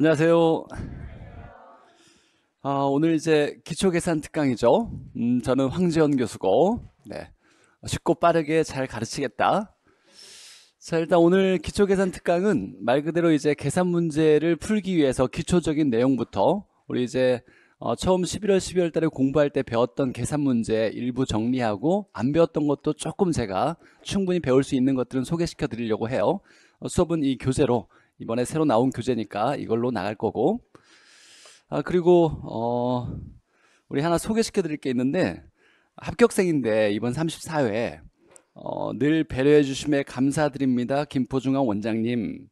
안녕하세요. 아, 오늘 이제 기초계산 특강이죠. 음, 저는 황지현 교수고, 네. 쉽고 빠르게 잘 가르치겠다. 자, 일단 오늘 기초계산 특강은 말 그대로 이제 계산 문제를 풀기 위해서 기초적인 내용부터 우리 이제 어, 처음 11월, 12월 달에 공부할 때 배웠던 계산 문제 일부 정리하고 안 배웠던 것도 조금 제가 충분히 배울 수 있는 것들은 소개시켜 드리려고 해요. 어, 수업은 이 교재로 이번에 새로 나온 교재니까 이걸로 나갈 거고 아 그리고 어 우리 하나 소개시켜 드릴 게 있는데 합격생인데 이번 34회 어, 늘 배려해 주심에 감사드립니다. 김포중앙 원장님.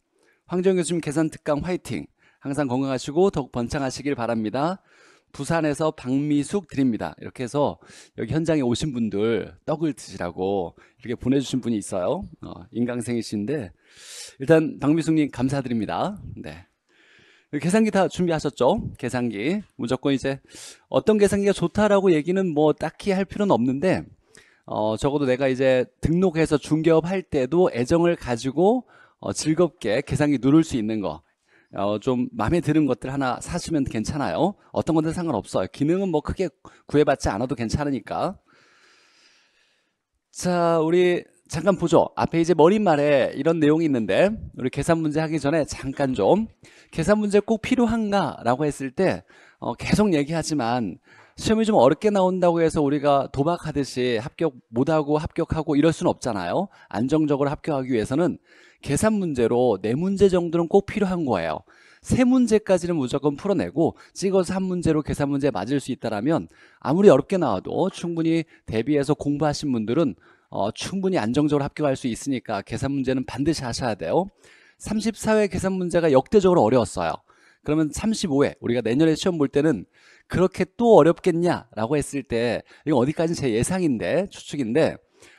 황정 교수님 계산 특강 화이팅. 항상 건강하시고 더욱 번창하시길 바랍니다. 부산에서 박미숙 드립니다. 이렇게 해서 여기 현장에 오신 분들 떡을 드시라고 이렇게 보내주신 분이 있어요. 어, 인강생이신데 일단 박미숙님 감사드립니다. 네. 계산기 다 준비하셨죠? 계산기 무조건 이제 어떤 계산기가 좋다라고 얘기는 뭐 딱히 할 필요는 없는데 어, 적어도 내가 이제 등록해서 중개업 할 때도 애정을 가지고 어, 즐겁게 계산기 누를 수 있는 거. 어, 좀 마음에 드는 것들 하나 사시면 괜찮아요. 어떤 건데 상관없어요. 기능은 뭐 크게 구애받지 않아도 괜찮으니까. 자, 우리 잠깐 보죠. 앞에 이제 머릿말에 이런 내용이 있는데 우리 계산 문제 하기 전에 잠깐 좀 계산 문제 꼭 필요한가? 라고 했을 때 어, 계속 얘기하지만 시험이 좀 어렵게 나온다고 해서 우리가 도박하듯이 합격 못하고 합격하고 이럴 수는 없잖아요. 안정적으로 합격하기 위해서는 계산 문제로 네 문제 정도는 꼭 필요한 거예요. 세 문제까지는 무조건 풀어내고 찍어서 한 문제로 계산 문제 맞을 수 있다라면 아무리 어렵게 나와도 충분히 대비해서 공부하신 분들은 어, 충분히 안정적으로 합격할 수 있으니까 계산 문제는 반드시 하셔야 돼요. 34회 계산 문제가 역대적으로 어려웠어요. 그러면 35회 우리가 내년에 시험 볼 때는 그렇게 또 어렵겠냐라고 했을 때 이거 어디까지 는제 예상인데 추측인데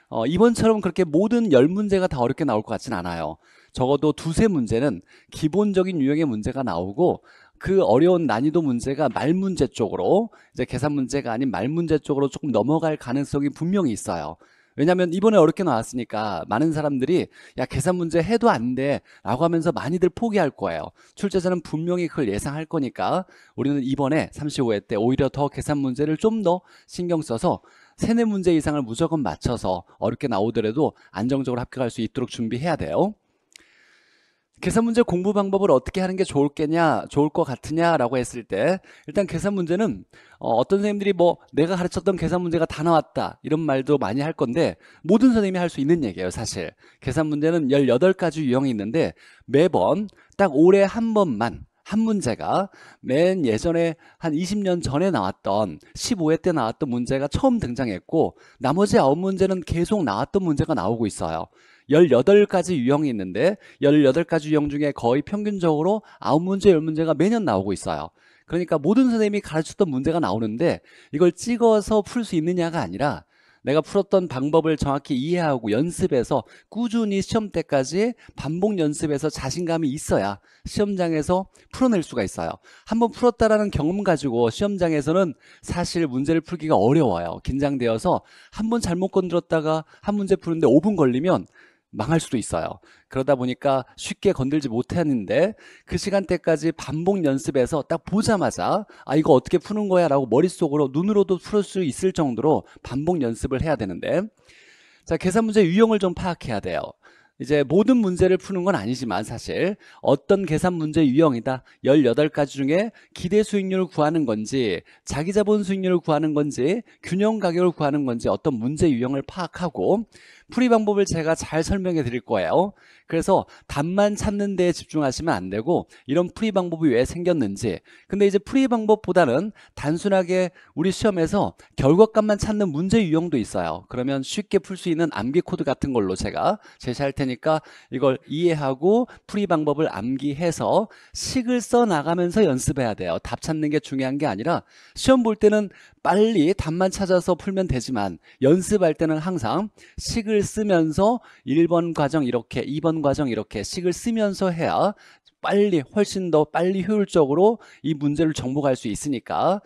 어, 이번처럼 그렇게 모든 열문제가다 어렵게 나올 것 같진 않아요. 적어도 두세 문제는 기본적인 유형의 문제가 나오고 그 어려운 난이도 문제가 말 문제 쪽으로 이제 계산 문제가 아닌 말 문제 쪽으로 조금 넘어갈 가능성이 분명히 있어요. 왜냐하면 이번에 어렵게 나왔으니까 많은 사람들이 야 계산 문제 해도 안 돼 라고 하면서 많이들 포기할 거예요 출제자는 분명히 그걸 예상할 거니까 우리는 이번에 35회 때 오히려 더 계산 문제를 좀 더 신경 써서 세네 문제 이상을 무조건 맞춰서 어렵게 나오더라도 안정적으로 합격할 수 있도록 준비해야 돼요 계산 문제 공부 방법을 어떻게 하는 게 좋을겠냐, 좋을 것 같으냐라고 했을 때 일단 계산 문제는 어, 어떤 선생님들이 뭐 내가 가르쳤던 계산 문제가 다 나왔다 이런 말도 많이 할 건데 모든 선생님이 할 수 있는 얘기예요 사실 계산 문제는 18가지 유형이 있는데 매번 딱 올해 한 번만 한 문제가 맨 예전에 한 20년 전에 나왔던 15회 때 나왔던 문제가 처음 등장했고 나머지 9문제는 계속 나왔던 문제가 나오고 있어요 18가지 유형이 있는데 18가지 유형 중에 거의 평균적으로 9문제, 10문제가 매년 나오고 있어요. 그러니까 모든 선생님이 가르쳤던 문제가 나오는데 이걸 찍어서 풀 수 있느냐가 아니라 내가 풀었던 방법을 정확히 이해하고 연습해서 꾸준히 시험 때까지 반복 연습해서 자신감이 있어야 시험장에서 풀어낼 수가 있어요. 한번 풀었다라는 경험 가지고 시험장에서는 사실 문제를 풀기가 어려워요. 긴장되어서 한번 잘못 건드렸다가 한 문제 푸는데 5분 걸리면 망할 수도 있어요. 그러다 보니까 쉽게 건들지 못했는데 그 시간대까지 반복 연습해서 딱 보자마자 아 이거 어떻게 푸는 거야 라고 머릿속으로 눈으로도 풀 수 있을 정도로 반복 연습을 해야 되는데 자 계산 문제 유형을 좀 파악해야 돼요. 이제 모든 문제를 푸는 건 아니지만 사실 어떤 계산 문제 유형이다 18가지 중에 기대 수익률을 구하는 건지 자기 자본 수익률을 구하는 건지 균형 가격을 구하는 건지 어떤 문제 유형을 파악하고 풀이 방법을 제가 잘 설명해 드릴 거예요. 그래서 답만 찾는 데에 집중하시면 안 되고 이런 풀이 방법이 왜 생겼는지 근데 이제 풀이 방법보다는 단순하게 우리 시험에서 결과값만 찾는 문제 유형도 있어요 그러면 쉽게 풀 수 있는 암기 코드 같은 걸로 제가 제시할 테니까 이걸 이해하고 풀이 방법을 암기해서 식을 써 나가면서 연습해야 돼요 답 찾는 게 중요한 게 아니라 시험 볼 때는 빨리 답만 찾아서 풀면 되지만 연습할 때는 항상 식을 쓰면서 1번 과정 이렇게 2번 시험 과정 이렇게 식을 쓰면서 해야 빨리 훨씬 더 빨리 효율적으로 이 문제를 정복할 수 있으니까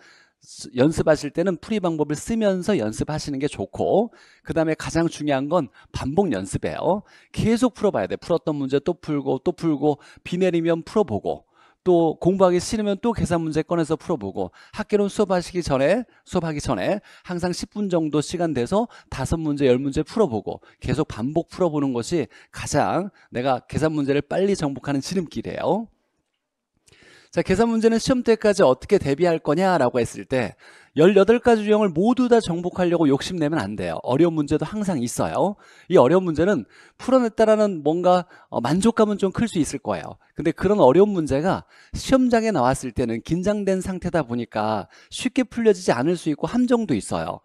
연습하실 때는 풀이 방법을 쓰면서 연습하시는 게 좋고 그 다음에 가장 중요한 건 반복 연습이에요 계속 풀어봐야 돼 풀었던 문제 또 풀고 또 풀고 비 내리면 풀어보고 또 공부하기 싫으면 또 계산 문제 꺼내서 풀어보고 학교론 수업하시기 전에 수업하기 전에 항상 10분 정도 시간 돼서 다섯 문제 열문제 풀어보고 계속 반복 풀어보는 것이 가장 내가 계산 문제를 빨리 정복하는 지름길이에요. 자, 계산 문제는 시험 때까지 어떻게 대비할 거냐라고 했을 때 18가지 유형을 모두 다 정복하려고 욕심내면 안 돼요. 어려운 문제도 항상 있어요. 이 어려운 문제는 풀어냈다라는 뭔가 어, 만족감은 좀 클 수 있을 거예요. 근데 그런 어려운 문제가 시험장에 나왔을 때는 긴장된 상태다 보니까 쉽게 풀려지지 않을 수 있고 함정도 있어요.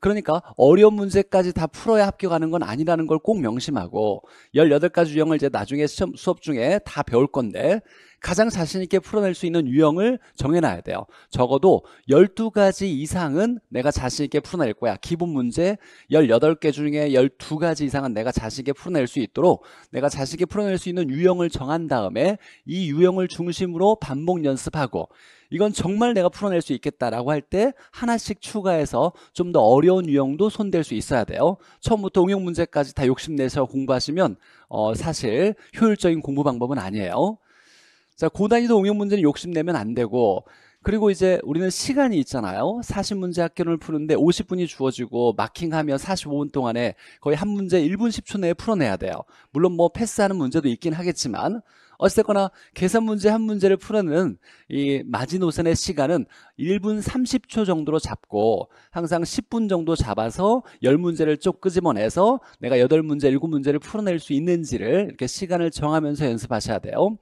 그러니까 어려운 문제까지 다 풀어야 합격하는 건 아니라는 걸 꼭 명심하고 18가지 유형을 이제 나중에 시험, 수업 중에 다 배울 건데 가장 자신 있게 풀어낼 수 있는 유형을 정해놔야 돼요 적어도 12가지 이상은 내가 자신 있게 풀어낼 거야 기본 문제 18개 중에 12가지 이상은 내가 자신 있게 풀어낼 수 있도록 내가 자신 있게 풀어낼 수 있는 유형을 정한 다음에 이 유형을 중심으로 반복 연습하고 이건 정말 내가 풀어낼 수 있겠다라고 할 때 하나씩 추가해서 좀 더 어려운 유형도 손댈 수 있어야 돼요 처음부터 응용 문제까지 다 욕심내서 공부하시면 어, 사실 효율적인 공부 방법은 아니에요 자, 고난이도 응용 문제는 욕심내면 안 되고 그리고 이제 우리는 시간이 있잖아요. 40문제 학교를 푸는데 50분이 주어지고 마킹하면 45분 동안에 거의 한 문제 1분 10초 내에 풀어내야 돼요. 물론 뭐 패스하는 문제도 있긴 하겠지만 어쨌거나 계산 문제 한 문제를 풀어내는 이 마지노선의 시간은 1분 30초 정도로 잡고 항상 10분 정도 잡아서 10문제를 쭉 끄집어내서 내가 8문제, 7문제를 풀어낼 수 있는지를 이렇게 시간을 정하면서 연습하셔야 돼요.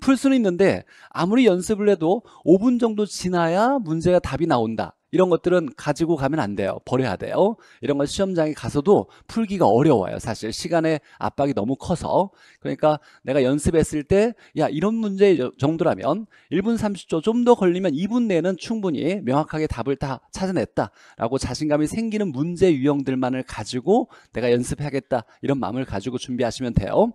풀 수는 있는데 아무리 연습을 해도 5분 정도 지나야 문제가 답이 나온다. 이런 것들은 가지고 가면 안 돼요. 버려야 돼요. 이런 걸 시험장에 가서도 풀기가 어려워요. 사실 시간의 압박이 너무 커서. 그러니까 내가 연습했을 때, 야, 이런 문제 정도라면 1분 30초 좀 더 걸리면 2분 내는 에 충분히 명확하게 답을 다 찾아냈다라고 자신감이 생기는 문제 유형들만을 가지고 내가 연습해야겠다. 이런 마음을 가지고 준비하시면 돼요.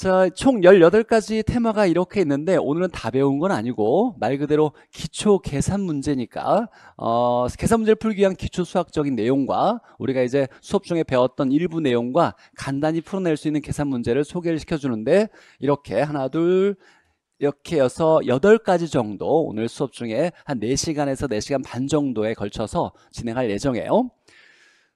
자, 총 18가지 테마가 이렇게 있는데 오늘은 다 배운 건 아니고 말 그대로 기초 계산 문제니까 어, 계산 문제를 풀기 위한 기초 수학적인 내용과 우리가 이제 수업 중에 배웠던 일부 내용과 간단히 풀어낼 수 있는 계산 문제를 소개를 시켜주는데 이렇게 하나 둘 이렇게 해서 8가지 정도 오늘 수업 중에 한 4시간에서 4시간 반 정도에 걸쳐서 진행할 예정이에요.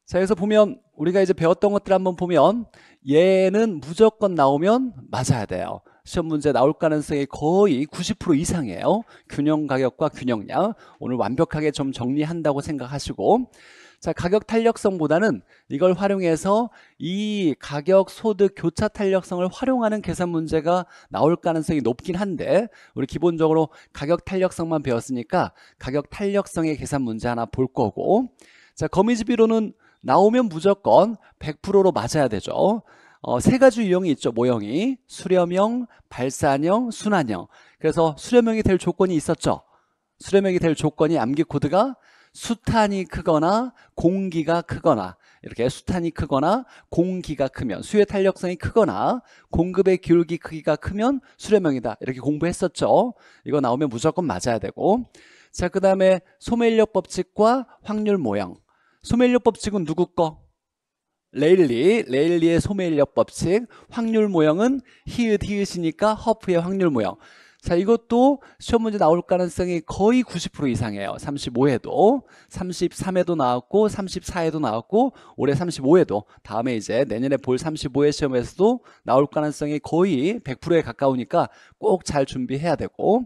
자, 여기서 보면 우리가 이제 배웠던 것들 한번 보면 얘는 무조건 나오면 맞아야 돼요. 시험 문제 나올 가능성이 거의 90% 이상이에요. 균형 가격과 균형량. 오늘 완벽하게 좀 정리한다고 생각하시고 자 가격 탄력성보다는 이걸 활용해서 이 가격 소득 교차 탄력성을 활용하는 계산 문제가 나올 가능성이 높긴 한데 우리 기본적으로 가격 탄력성만 배웠으니까 가격 탄력성의 계산 문제 하나 볼 거고 자 거미집이로는 나오면 무조건 100%로 맞아야 되죠 어, 세 가지 유형이 있죠 모형이 수렴형, 발산형, 순환형 그래서 수렴형이 될 조건이 있었죠 수렴형이 될 조건이 암기 코드가 수탄이 크거나 공기가 크거나 이렇게 수탄이 크거나 공기가 크면 수의 탄력성이 크거나 공급의 기울기 크기가 크면 수렴형이다 이렇게 공부했었죠 이거 나오면 무조건 맞아야 되고 자그 다음에 소매인력 법칙과 확률 모형 소멸력 법칙은 누구 거? 레일리, 레일리의 소멸력 법칙 확률 모형은 히읗, 히읗이니까 허프의 확률 모형 자 이것도 시험 문제 나올 가능성이 거의 90% 이상이에요 35회도 33회도 나왔고 34회도 나왔고 올해 35회도 다음에 이제 내년에 볼 35회 시험에서도 나올 가능성이 거의 100%에 가까우니까 꼭 잘 준비해야 되고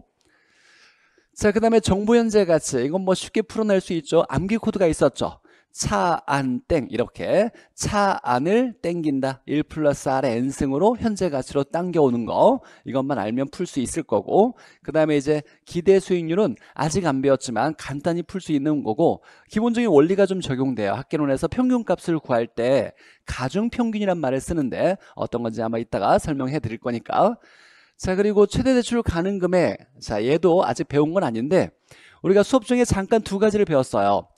자그 다음에 정보현재 가치 이건 뭐 쉽게 풀어낼 수 있죠 암기 코드가 있었죠 차안땡 이렇게 차 안을 땡긴다 1 플러스 R의 N승으로 현재 가치로 당겨오는 거 이것만 알면 풀 수 있을 거고 그 다음에 이제 기대 수익률은 아직 안 배웠지만 간단히 풀 수 있는 거고 기본적인 원리가 좀 적용돼요 학계론에서 평균값을 구할 때 가중평균이란 말을 쓰는데 어떤 건지 아마 이따가 설명해 드릴 거니까 자 그리고 최대 대출 가능 금액 자 얘도 아직 배운 건 아닌데 우리가 수업 중에 잠깐 두 가지를 배웠어요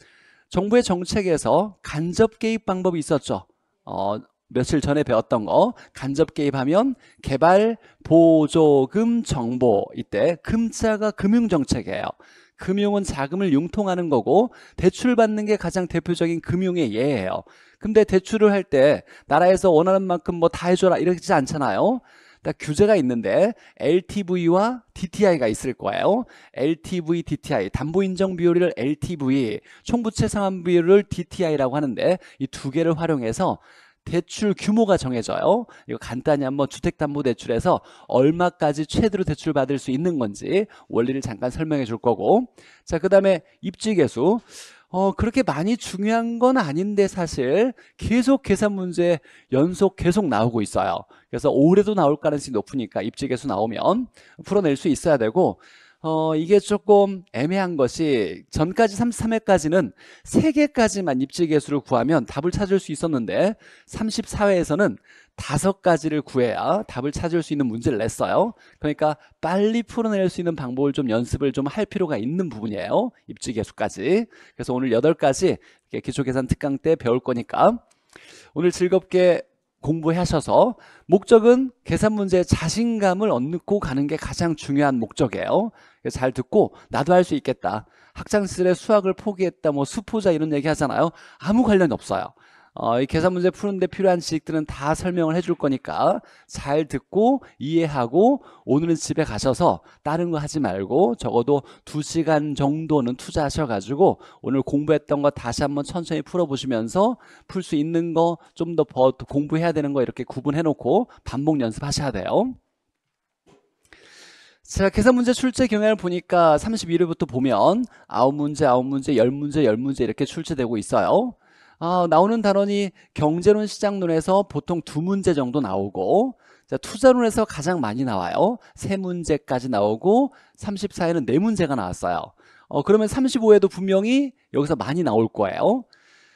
정부의 정책에서 간접 개입 방법이 있었죠. 어, 며칠 전에 배웠던 거 간접 개입하면 개발 보조금 정보 이때 금자가 금융 정책이에요. 금융은 자금을 융통하는 거고 대출받는 게 가장 대표적인 금융의 예예요. 근데 대출을 할 때 나라에서 원하는 만큼 뭐 다 해줘라 이러지 않잖아요. 그러니까 규제가 있는데 LTV와 DTI가 있을 거예요. LTV, DTI 담보 인정 비율을 LTV, 총부채 상환 비율을 DTI라고 하는데 이 두 개를 활용해서 대출 규모가 정해져요. 이거 간단히 한번 주택담보대출에서 얼마까지 최대로 대출받을 수 있는 건지 원리를 잠깐 설명해 줄 거고 자그 다음에 입지계수 어, 그렇게 많이 중요한 건 아닌데 사실 계속 계산 문제 연속 계속 나오고 있어요. 그래서 올해도 나올 가능성이 높으니까 입지 계수 나오면 풀어낼 수 있어야 되고 어, 이게 조금 애매한 것이 전까지 33회까지는 3개까지만 입지 개수를 구하면 답을 찾을 수 있었는데 34회에서는 5가지를 구해야 답을 찾을 수 있는 문제를 냈어요 그러니까 빨리 풀어낼 수 있는 방법을 좀 연습을 좀 할 필요가 있는 부분이에요 입지 개수까지 그래서 오늘 8가지 기초계산 특강 때 배울 거니까 오늘 즐겁게 공부하셔서 목적은 계산 문제의 자신감을 얻고 가는 게 가장 중요한 목적이에요 잘 듣고 나도 할 수 있겠다 학창시절에 수학을 포기했다 뭐 수포자 이런 얘기 하잖아요 아무 관련이 없어요 어, 이 계산 문제 푸는데 필요한 지식들은 다 설명을 해줄 거니까 잘 듣고 이해하고 오늘은 집에 가셔서 다른 거 하지 말고 적어도 두시간 정도는 투자하셔가지고 오늘 공부했던 거 다시 한번 천천히 풀어보시면서 풀 수 있는 거 좀더 공부해야 되는 거 이렇게 구분해놓고 반복 연습하셔야 돼요. 제가 계산 문제 출제 경향을 보니까 3 2일부터 보면 9문제, 9문제, 10문제, 10문제 이렇게 출제되고 있어요. 아, 나오는 단원이 경제론 시장 론에서 보통 두 문제 정도 나오고 자, 투자론에서 가장 많이 나와요. 세 문제까지 나오고 3 4회는네 문제가 나왔어요. 어, 그러면 3 5회도 분명히 여기서 많이 나올 거예요.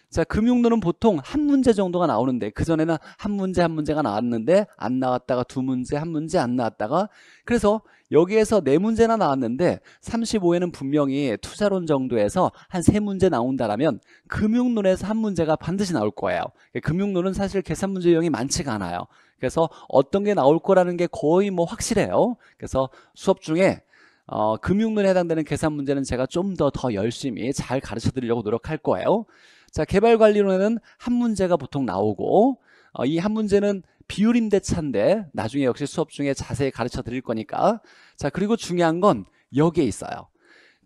자, 금융론은 보통 한 문제 정도가 나오는데 그전에는 한 문제 한 문제가 나왔는데 안 나왔다가 두 문제 한 문제 안 나왔다가 그래서 여기에서 네 문제나 나왔는데 35회는 분명히 투자론 정도에서 한 세 문제 나온다라면 금융론에서 한 문제가 반드시 나올 거예요. 금융론은 사실 계산 문제 유형이 많지가 않아요. 그래서 어떤 게 나올 거라는 게 거의 뭐 확실해요. 그래서 수업 중에 어, 금융론에 해당되는 계산 문제는 제가 좀 더더 더 열심히 잘 가르쳐 드리려고 노력할 거예요. 자, 개발관리론에는 한 문제가 보통 나오고 어, 이 한 문제는 비율임대 차인데 나중에 역시 수업 중에 자세히 가르쳐 드릴 거니까 자 그리고 중요한 건 여기에 있어요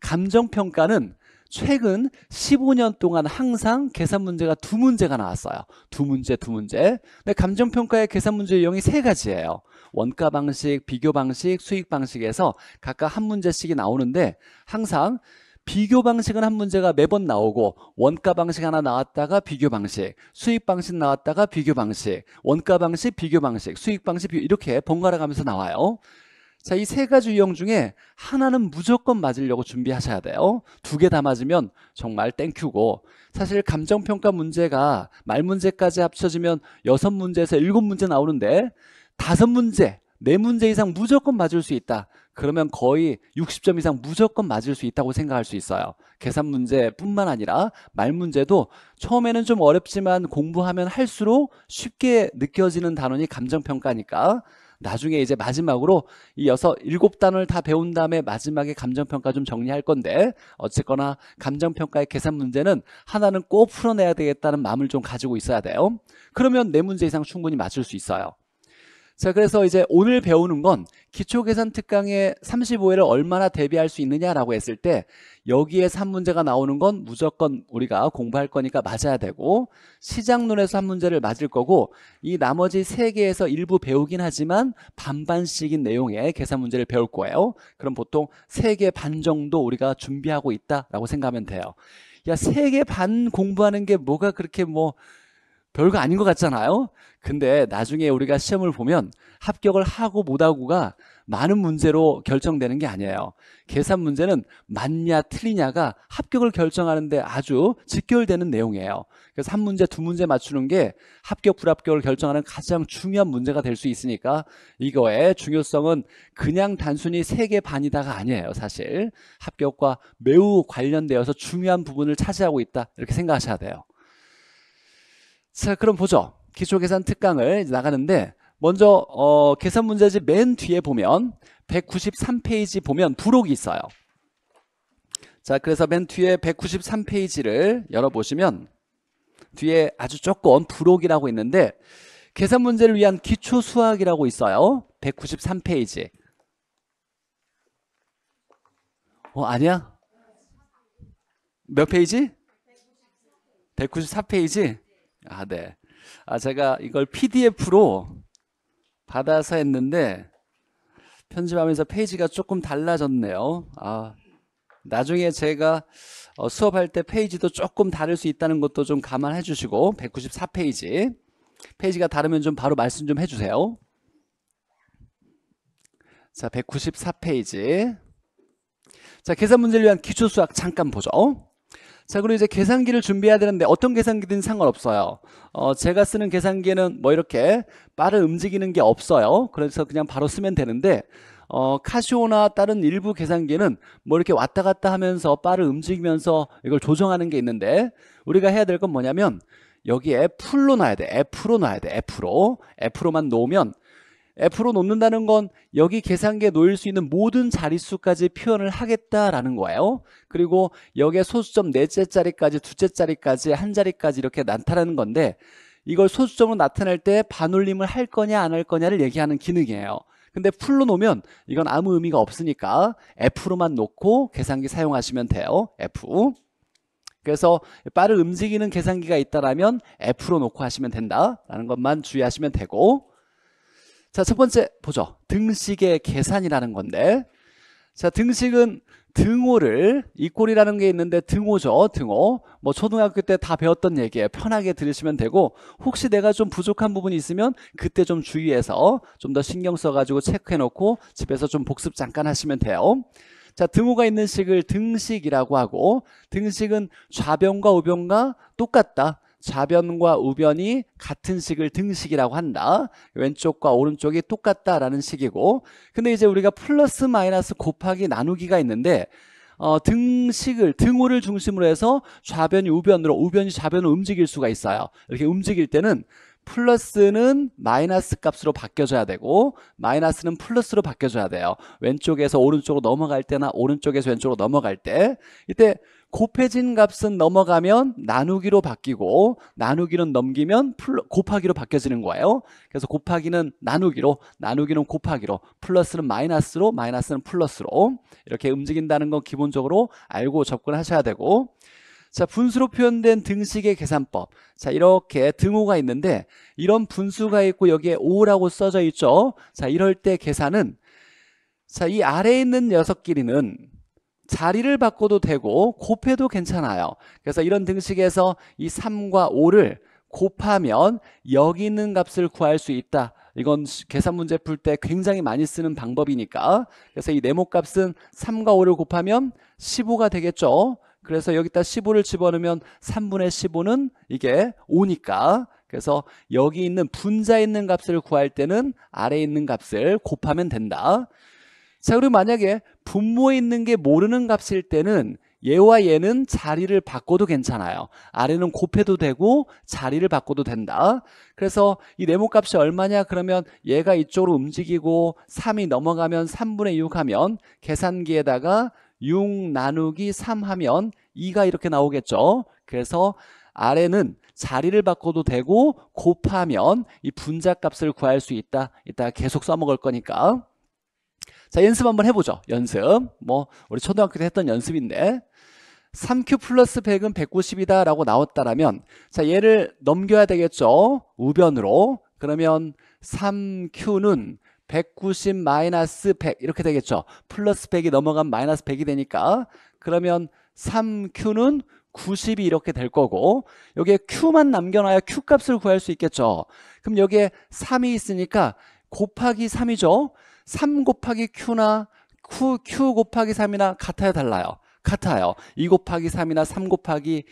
감정평가는 최근 15년 동안 항상 계산 문제가 두 문제가 나왔어요 두 문제 두 문제 근데 감정평가의 계산 문제 유형이 세 가지예요 원가 방식, 비교 방식, 수익 방식에서 각각 한 문제씩이 나오는데 항상 비교 방식은 한 문제가 매번 나오고 원가 방식 하나 나왔다가 비교 방식, 수익 방식 나왔다가 비교 방식, 원가 방식, 비교 방식, 수익 방식 이렇게 번갈아 가면서 나와요. 자, 이 세 가지 유형 중에 하나는 무조건 맞으려고 준비하셔야 돼요. 두 개 다 맞으면 정말 땡큐고 사실 감정평가 문제가 말 문제까지 합쳐지면 여섯 문제에서 일곱 문제 나오는데 다섯 문제 네 문제 이상 무조건 맞을 수 있다. 그러면 거의 60점 이상 무조건 맞을 수 있다고 생각할 수 있어요. 계산 문제뿐만 아니라 말 문제도 처음에는 좀 어렵지만 공부하면 할수록 쉽게 느껴지는 단원이 감정평가니까 나중에 이제 마지막으로 이 여섯 일곱 단을 다 배운 다음에 마지막에 감정평가 좀 정리할 건데 어쨌거나 감정평가의 계산 문제는 하나는 꼭 풀어내야 되겠다는 마음을 좀 가지고 있어야 돼요. 그러면 네 문제 이상 충분히 맞출 수 있어요. 자, 그래서 이제 오늘 배우는 건 기초계산 특강의 35회를 얼마나 대비할 수 있느냐라고 했을 때 여기에 3문제가 나오는 건 무조건 우리가 공부할 거니까 맞아야 되고 시장론에서 3문제를 맞을 거고 이 나머지 3개에서 일부 배우긴 하지만 반반씩인 내용의 계산 문제를 배울 거예요. 그럼 보통 3개 반 정도 우리가 준비하고 있다라고 생각하면 돼요. 야, 3개 반 공부하는 게 뭐가 그렇게 뭐 별거 아닌 것 같잖아요 근데 나중에 우리가 시험을 보면 합격을 하고 못하고가 많은 문제로 결정되는 게 아니에요 계산 문제는 맞냐 틀리냐가 합격을 결정하는데 아주 직결되는 내용이에요 그래서 한 문제 두 문제 맞추는 게 합격 불합격을 결정하는 가장 중요한 문제가 될 수 있으니까 이거의 중요성은 그냥 단순히 세 개 반이다가 아니에요 사실 합격과 매우 관련되어서 중요한 부분을 차지하고 있다 이렇게 생각하셔야 돼요 자 그럼 보죠 기초계산 특강을 나가는데 먼저 어, 계산 문제집 맨 뒤에 보면 193페이지 보면 부록이 있어요 자 그래서 맨 뒤에 193페이지를 열어보시면 뒤에 아주 조금 부록이라고 있는데 계산 문제를 위한 기초 수학이라고 있어요 193페이지 어 아니야? 몇 페이지? 194페이지 아, 네. 아, 제가 이걸 PDF로 받아서 했는데 편집하면서 페이지가 조금 달라졌네요. 아, 나중에 제가 어, 수업할 때 페이지도 조금 다를 수 있다는 것도 좀 감안해 주시고 194페이지 페이지가 다르면 좀 바로 말씀 좀 해주세요. 자, 194페이지. 자, 계산 문제를 위한 기초수학 잠깐 보죠. 자 그리고 이제 계산기를 준비해야 되는데 어떤 계산기든 상관없어요 어, 제가 쓰는 계산기에는 뭐 이렇게 빠를 움직이는 게 없어요 그래서 그냥 바로 쓰면 되는데 어, 카시오나 다른 일부 계산기는 뭐 이렇게 왔다 갔다 하면서 바를 움직이면서 이걸 조정하는 게 있는데 우리가 해야 될 건 뭐냐면 여기에 풀로 놔야 돼 F로 놔야 돼 F로 F로만 놓으면 F로 놓는다는 건 여기 계산기에 놓일 수 있는 모든 자릿수까지 표현을 하겠다라는 거예요. 그리고 여기에 소수점 넷째 자리까지 두째 자리까지 한 자리까지 이렇게 나타나는 건데 이걸 소수점으로 나타낼 때 반올림을 할 거냐 안 할 거냐를 얘기하는 기능이에요. 근데 풀로 놓으면 이건 아무 의미가 없으니까 F로만 놓고 계산기 사용하시면 돼요. F. 그래서 빠를 움직이는 계산기가 있다라면 F로 놓고 하시면 된다라는 것만 주의하시면 되고 자, 첫 번째 보죠. 등식의 계산이라는 건데 자, 등식은 등호를 이꼴이라는 게 있는데 등호죠 등호 뭐 초등학교 때 다 배웠던 얘기에 편하게 들으시면 되고 혹시 내가 좀 부족한 부분이 있으면 그때 좀 주의해서 좀 더 신경 써가지고 체크해 놓고 집에서 좀 복습 잠깐 하시면 돼요 자 등호가 있는 식을 등식이라고 하고 등식은 좌변과 우변과 똑같다 좌변과 우변이 같은 식을 등식이라고 한다. 왼쪽과 오른쪽이 똑같다라는 식이고 근데 이제 우리가 플러스 마이너스 곱하기 나누기가 있는데 어, 등식을 등호를 중심으로 해서 좌변이 우변으로 우변이 좌변을 움직일 수가 있어요. 이렇게 움직일 때는 플러스는 마이너스 값으로 바뀌어줘야 되고 마이너스는 플러스로 바뀌어줘야 돼요. 왼쪽에서 오른쪽으로 넘어갈 때나 오른쪽에서 왼쪽으로 넘어갈 때 이때 곱해진 값은 넘어가면 나누기로 바뀌고 나누기는 넘기면 곱하기로 바뀌어지는 거예요 그래서 곱하기는 나누기로 나누기는 곱하기로 플러스는 마이너스로 마이너스는 플러스로 이렇게 움직인다는 건 기본적으로 알고 접근하셔야 되고 자 분수로 표현된 등식의 계산법 자 이렇게 등호가 있는데 이런 분수가 있고 여기에 5라고 써져 있죠 자 이럴 때 계산은 자 이 아래에 있는 여섯 끼리는 자리를 바꿔도 되고 곱해도 괜찮아요 그래서 이런 등식에서 이 3과 5를 곱하면 여기 있는 값을 구할 수 있다 이건 계산 문제 풀 때 굉장히 많이 쓰는 방법이니까 그래서 이 네모값은 3과 5를 곱하면 15가 되겠죠 그래서 여기다 15를 집어넣으면 3분의 15는 이게 5니까 그래서 여기 있는 분자 에 있는 값을 구할 때는 아래 에 있는 값을 곱하면 된다 자그리고 만약에 분모에 있는 게 모르는 값일 때는 얘와 얘는 자리를 바꿔도 괜찮아요 아래는 곱해도 되고 자리를 바꿔도 된다 그래서 이 네모값이 얼마냐 그러면 얘가 이쪽으로 움직이고 3이 넘어가면 3분의 6 하면 계산기에다가 6 나누기 3 하면 2가 이렇게 나오겠죠 그래서 아래는 자리를 바꿔도 되고 곱하면 이 분자값을 구할 수 있다 이따 계속 써먹을 거니까 자 연습 한번 해보죠 연습 뭐 우리 초등학교 때 했던 연습인데 3q 플러스 100은 190이다 라고 나왔다라면 자 얘를 넘겨야 되겠죠 우변으로 그러면 3q는 190 마이너스 100 이렇게 되겠죠 플러스 100이 넘어간 마이너스 100이 되니까 그러면 3q는 90이 이렇게 될 거고 여기에 q만 남겨놔야 q값을 구할 수 있겠죠 그럼 여기에 3이 있으니까 곱하기 3이죠 3 곱하기 Q나 Q, Q 곱하기 3이나 같아요 달라요? 같아요 2 곱하기 3이나 3 곱하기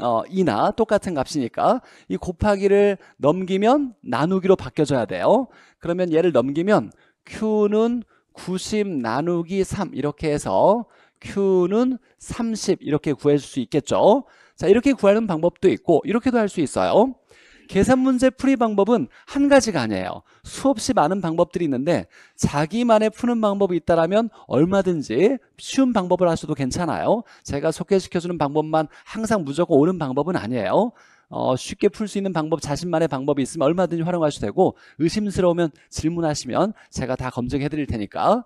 어, 2나 똑같은 값이니까 이 곱하기를 넘기면 나누기로 바뀌어져야 돼요 그러면 얘를 넘기면 Q는 90 나누기 3 이렇게 해서 Q는 30 이렇게 구해줄수 있겠죠 자 이렇게 구하는 방법도 있고 이렇게도 할 수 있어요 계산 문제 풀이 방법은 한 가지가 아니에요. 수없이 많은 방법들이 있는데 자기만의 푸는 방법이 있다면 얼마든지 쉬운 방법을 하셔도 괜찮아요. 제가 소개시켜주는 방법만 항상 무조건 옳은 방법은 아니에요. 어, 쉽게 풀 수 있는 방법, 자신만의 방법이 있으면 얼마든지 활용하셔도 되고 의심스러우면 질문하시면 제가 다 검증해 드릴 테니까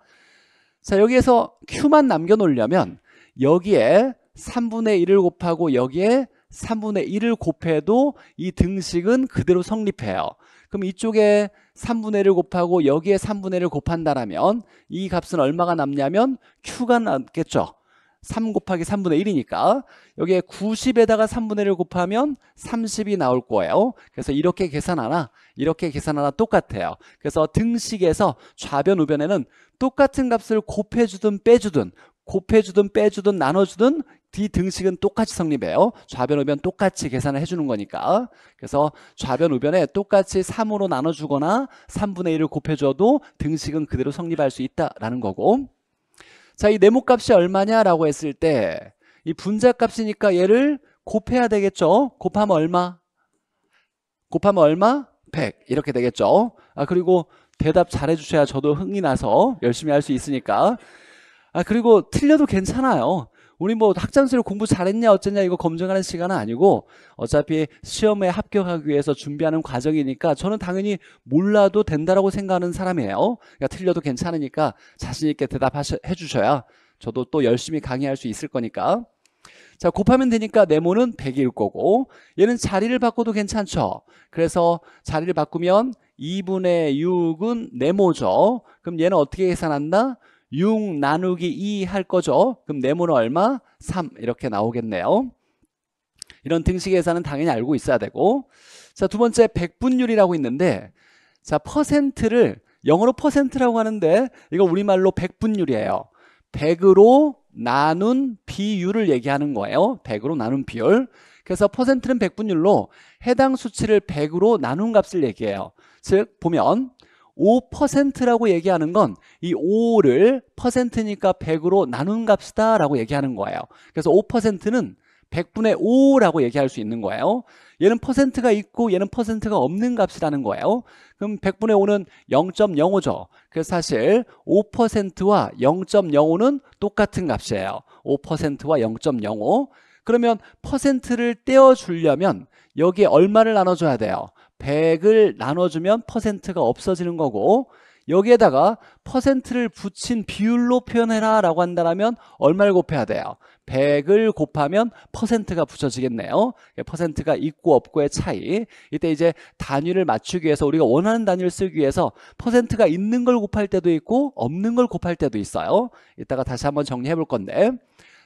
자 여기에서 Q만 남겨놓으려면 여기에 3분의 1을 곱하고 여기에 3분의 1을 곱해도 이 등식은 그대로 성립해요 그럼 이쪽에 3분의 1을 곱하고 여기에 3분의 1을 곱한다라면 이 값은 얼마가 남냐면 q가 남겠죠 3 곱하기 3분의 1이니까 여기에 90에다가 3분의 1을 곱하면 30이 나올 거예요 그래서 이렇게 계산하나 이렇게 계산하나 똑같아요 그래서 등식에서 좌변 우변에는 똑같은 값을 곱해주든 빼주든 곱해주든 빼주든 나눠주든 뒤등식은 똑같이 성립해요. 좌변 우변 똑같이 계산을 해주는 거니까. 그래서 좌변 우변에 똑같이 3으로 나눠주거나 3분의 1을 곱해줘도 등식은 그대로 성립할 수 있다라는 거고 자이 네모값이 얼마냐라고 했을 때 이 분자값이니까 얘를 곱해야 되겠죠. 곱하면 얼마? 곱하면 얼마? 100 이렇게 되겠죠. 아 그리고 대답 잘해주셔야 저도 흥이 나서 열심히 할 수 있으니까 아 그리고 틀려도 괜찮아요. 우리 뭐학장시절 공부 잘했냐 어쨌냐 이거 검증하는 시간은 아니고 어차피 시험에 합격하기 위해서 준비하는 과정이니까 저는 당연히 몰라도 된다라고 생각하는 사람이에요. 그러니까 틀려도 괜찮으니까 자신 있게 대답해 주셔야 저도 또 열심히 강의할 수 있을 거니까. 자 곱하면 되니까 네모는 100일 거고 얘는 자리를 바꿔도 괜찮죠. 그래서 자리를 바꾸면 2분의 6은 네모죠. 그럼 얘는 어떻게 계산한다? 6 나누기 2 할 거죠. 그럼 네모는 얼마? 3 이렇게 나오겠네요. 이런 등식 계산은 당연히 알고 있어야 되고 자두 번째 백분율이라고 있는데 자 퍼센트를 영어로 퍼센트라고 하는데 이거 우리말로 백분율이에요. 100으로 나눈 비율을 얘기하는 거예요. 100으로 나눈 비율. 그래서 퍼센트는 백분율로 해당 수치를 100으로 나눈 값을 얘기해요. 즉 보면 5%라고 얘기하는 건 이 5를 퍼센트니까 100으로 나눈 값이다 라고 얘기하는 거예요 그래서 5%는 100분의 5라고 얘기할 수 있는 거예요 얘는 퍼센트가 있고 얘는 퍼센트가 없는 값이라는 거예요 그럼 100분의 5는 0.05죠 그래서 사실 5%와 0.05는 똑같은 값이에요 5%와 0.05 그러면 퍼센트를 떼어주려면 여기에 얼마를 나눠줘야 돼요 100을 나눠주면 퍼센트가 없어지는 거고 여기에다가 퍼센트를 붙인 비율로 표현해라 라고 한다면 얼마를 곱해야 돼요? 100을 곱하면 퍼센트가 붙여지겠네요. 퍼센트가 있고 없고의 차이. 이때 이제 단위를 맞추기 위해서 우리가 원하는 단위를 쓰기 위해서 퍼센트가 있는 걸 곱할 때도 있고 없는 걸 곱할 때도 있어요. 이따가 다시 한번 정리해 볼 건데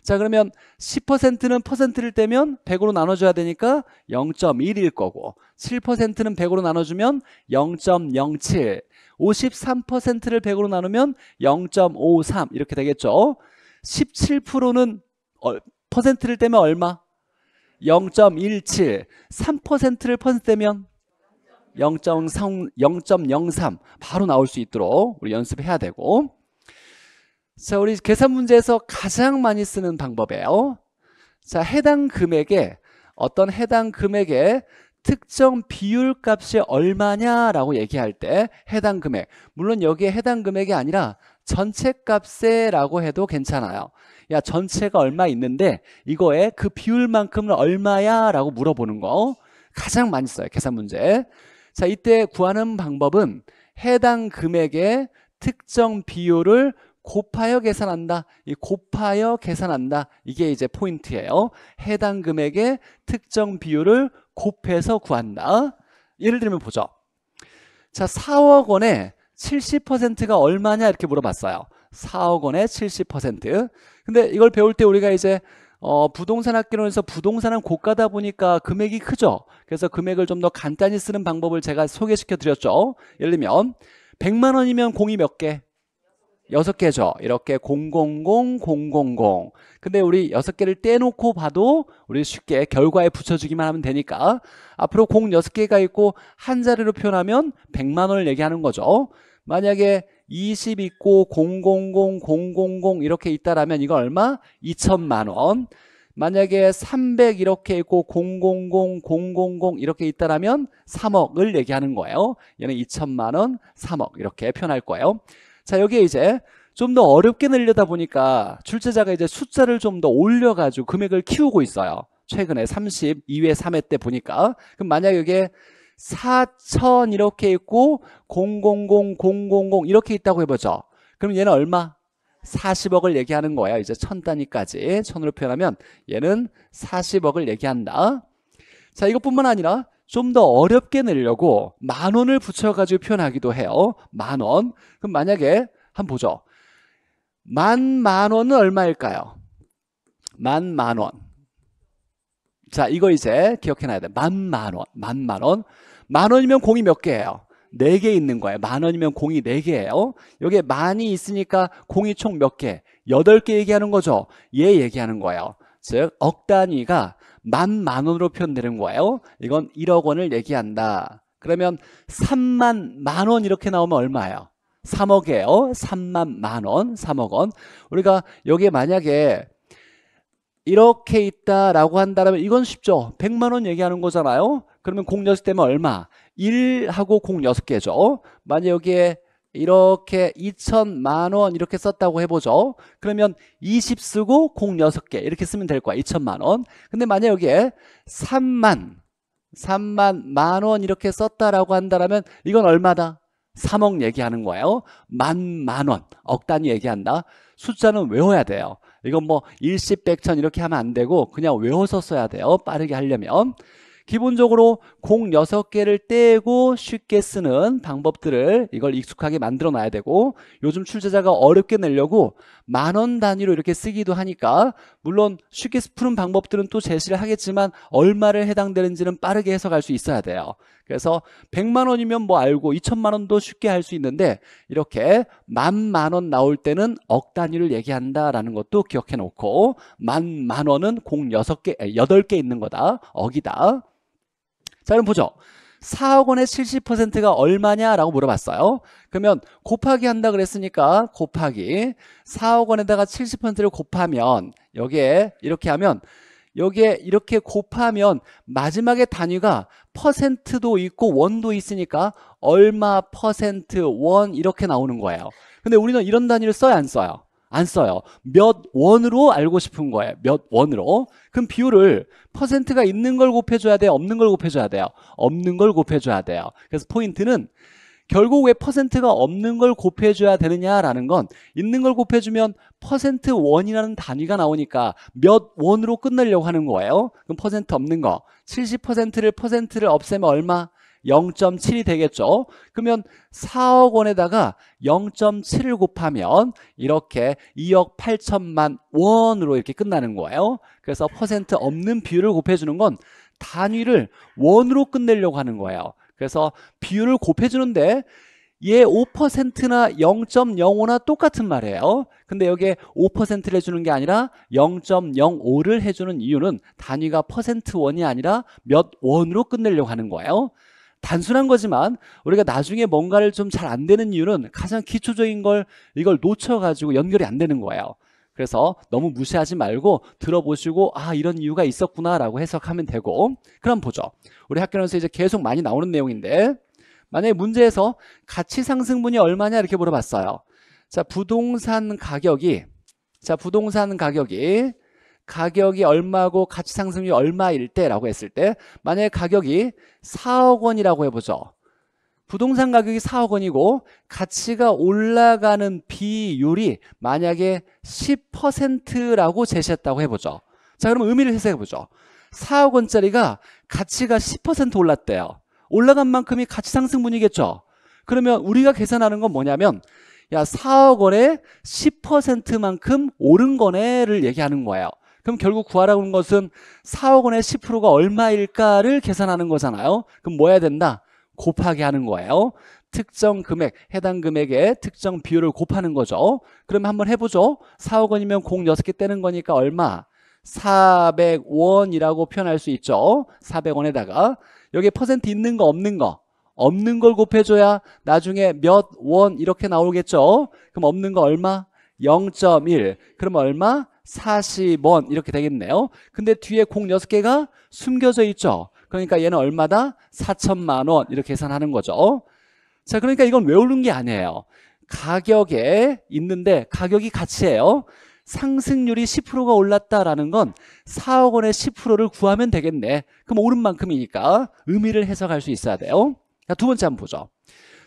자 그러면 10%는 퍼센트를 떼면 100으로 나눠줘야 되니까 0.1일 거고 7%는 100으로 나눠주면 0.07 53%를 100으로 나누면 0.53 이렇게 되겠죠 17%는 어, 퍼센트를 떼면 얼마? 0.17 3%를 퍼센트 떼면 0.03 바로 나올 수 있도록 우리 연습해야 되고 자, 우리 계산 문제에서 가장 많이 쓰는 방법이에요. 자, 해당 금액에 어떤 해당 금액에 특정 비율 값이 얼마냐라고 얘기할 때 해당 금액 물론 여기에 해당 금액이 아니라 전체 값에라고 해도 괜찮아요 야 전체가 얼마 있는데 이거에 그 비율만큼은 얼마야 라고 물어보는 거 가장 많이 써요 계산 문제 자 이때 구하는 방법은 해당 금액에 특정 비율을 곱하여 계산한다. 이 곱하여 계산한다. 이게 이제 포인트예요. 해당 금액의 특정 비율을 곱해서 구한다. 예를 들면 보죠. 자, 4억 원에 70%가 얼마냐 이렇게 물어봤어요. 4억 원에70% 근데 이걸 배울 때 우리가 이제 어, 부동산 학기론에서 부동산은 고가다 보니까 금액이 크죠 그래서 금액을 좀 더 간단히 쓰는 방법을 제가 소개시켜 드렸죠 예를 들면 100만 원이면 공이 몇 개? 여섯 개죠. 이렇게 000000. 근데 우리 여섯 개를 떼놓고 봐도 우리 쉽게 결과에 붙여주기만 하면 되니까 앞으로 공 여섯 개가 있고 한 자리로 표현하면 100만 원을 얘기하는 거죠. 만약에 20 있고 000000 이렇게 있다라면 이거 얼마? 2천만 원. 만약에 300 이렇게 있고 000000 이렇게 있다라면 3억을 얘기하는 거예요. 얘는 2천만 원, 3억 이렇게 표현할 거예요. 자 여기에 이제 좀 더 어렵게 늘려다 보니까 출제자가 이제 숫자를 좀 더 올려가지고 금액을 키우고 있어요 최근에 32회 3회 때 보니까 그럼 만약에 이게 4천 이렇게 있고 000000 이렇게 있다고 해보죠 그럼 얘는 얼마? 40억을 얘기하는 거야 이제 천 단위까지 천으로 표현하면 얘는 40억을 얘기한다 자 이것뿐만 아니라 좀더 어렵게 내려고 만 원을 붙여가지고 표현하기도 해요. 만 원. 그럼 만약에 한번 보죠. 만 만 원은 얼마일까요? 만 만 원. 자, 이거 이제 기억해놔야 돼. 만 만 원. 만 만 원. 만 원이면 공이 몇 개예요? 네 개 있는 거예요. 만 원이면 공이 네 개예요. 여기에 만이 있으니까 공이 총 몇 개? 여덟 개 얘기하는 거죠. 얘 얘기하는 거예요. 즉, 억 단위가 만만 원으로 표현되는 거예요 이건 1억 원을 얘기한다 그러면 3만 만원 이렇게 나오면 얼마예요? 3억이에요 3만 만원 3억 원 우리가 여기에 만약에 이렇게 있다라고 한다면 이건 쉽죠 100만 원 얘기하는 거잖아요 그러면 공6대면 얼마? 1하고 공 6개죠 만약 에 여기에 이렇게 2천만 원 이렇게 썼다고 해보죠. 그러면 20 쓰고 공 6개 이렇게 쓰면 될 거야. 2천만 원. 근데 만약 여기에 3만 3만 만 원 이렇게 썼다라고 한다라면 이건 얼마다? 3억 얘기하는 거예요. 만, 만 원. 억 단위 얘기한다. 숫자는 외워야 돼요. 이건 뭐 일십, 백천 이렇게 하면 안 되고 그냥 외워서 써야 돼요. 빠르게 하려면. 기본적으로 공 6개를 떼고 쉽게 쓰는 방법들을 이걸 익숙하게 만들어 놔야 되고 요즘 출제자가 어렵게 내려고 만 원 단위로 이렇게 쓰기도 하니까 물론 쉽게 푸는 방법들은 또 제시를 하겠지만 얼마를 해당되는지는 빠르게 해석할 수 있어야 돼요. 그래서 100만 원이면 뭐 알고 2천만 원도 쉽게 할 수 있는데 이렇게 만만 원 나올 때는 억 단위를 얘기한다라는 것도 기억해 놓고 만만 원은 공 6개, 8개 있는 거다. 억이다. 자 그럼 보죠 4억 원의 70%가 얼마냐라고 물어봤어요 그러면 곱하기 한다 그랬으니까 곱하기 4억 원에다가 70%를 곱하면 여기에 이렇게 하면 여기에 이렇게 곱하면 마지막에 단위가 퍼센트도 있고 원도 있으니까 얼마 퍼센트 원 이렇게 나오는 거예요 근데 우리는 이런 단위를 써야 안 써요 안 써요. 몇 원으로 알고 싶은 거예요. 몇 원으로. 그럼 비율을 퍼센트가 있는 걸 곱해줘야 돼요? 없는 걸 곱해줘야 돼요? 없는 걸 곱해줘야 돼요. 그래서 포인트는 결국 왜 퍼센트가 없는 걸 곱해줘야 되느냐라는 건 있는 걸 곱해주면 퍼센트 원이라는 단위가 나오니까 몇 원으로 끝내려고 하는 거예요. 그럼 퍼센트 없는 거. 70%를 퍼센트를 없애면 얼마? 0.7이 되겠죠 그러면 4억 원에다가 0.7을 곱하면 이렇게 2억 8천만 원으로 이렇게 끝나는 거예요 그래서 퍼센트 없는 비율을 곱해주는 건 단위를 원으로 끝내려고 하는 거예요 그래서 비율을 곱해주는데 얘 5%나 0.05나 똑같은 말이에요 근데 여기에 5%를 해주는 게 아니라 0.05를 해주는 이유는 단위가 퍼센트 원이 아니라 몇 원으로 끝내려고 하는 거예요 단순한 거지만 우리가 나중에 뭔가를 좀 잘 안 되는 이유는 가장 기초적인 걸 이걸 놓쳐가지고 연결이 안 되는 거예요. 그래서 너무 무시하지 말고 들어보시고 아 이런 이유가 있었구나라고 해석하면 되고 그럼 보죠. 우리 학교에서 이제 계속 많이 나오는 내용인데 만약에 문제에서 가치 상승분이 얼마냐 이렇게 물어봤어요. 자 부동산 가격이 자 부동산 가격이 가격이 얼마고 가치 상승률이 얼마일 때라고 했을 때 만약에 가격이 4억 원이라고 해보죠. 부동산 가격이 4억 원이고 가치가 올라가는 비율이 만약에 10%라고 제시했다고 해보죠. 자 그럼 의미를 해석해보죠. 4억 원짜리가 가치가 10% 올랐대요. 올라간 만큼이 가치 상승분이겠죠. 그러면 우리가 계산하는 건 뭐냐면 야 4억 원에 10%만큼 오른 거네를 얘기하는 거예요. 그럼 결국 구하라는 고하 것은 4억 원의 10%가 얼마일까를 계산하는 거잖아요 그럼 뭐 해야 된다? 곱하게 하는 거예요 특정 금액, 해당 금액의 특정 비율을 곱하는 거죠 그럼 한번 해보죠 4억 원이면 공 6개 떼는 거니까 얼마? 400원이라고 표현할 수 있죠 400원에다가 여기에 퍼센트 있는 거 없는 거 없는 걸 곱해줘야 나중에 몇 원 이렇게 나오겠죠 그럼 없는 거 얼마? 0.1 그럼 얼마? 40원 이렇게 되겠네요 근데 뒤에 공 6개가 숨겨져 있죠 그러니까 얘는 얼마다? 4천만 원 이렇게 계산하는 거죠 자 그러니까 이건 외우는 게 아니에요 가격에 있는데 가격이 가치예요 상승률이 10%가 올랐다라는 건 4억 원의 10%를 구하면 되겠네 그럼 오른 만큼이니까 의미를 해석할 수 있어야 돼요 자, 두 번째 한번 보죠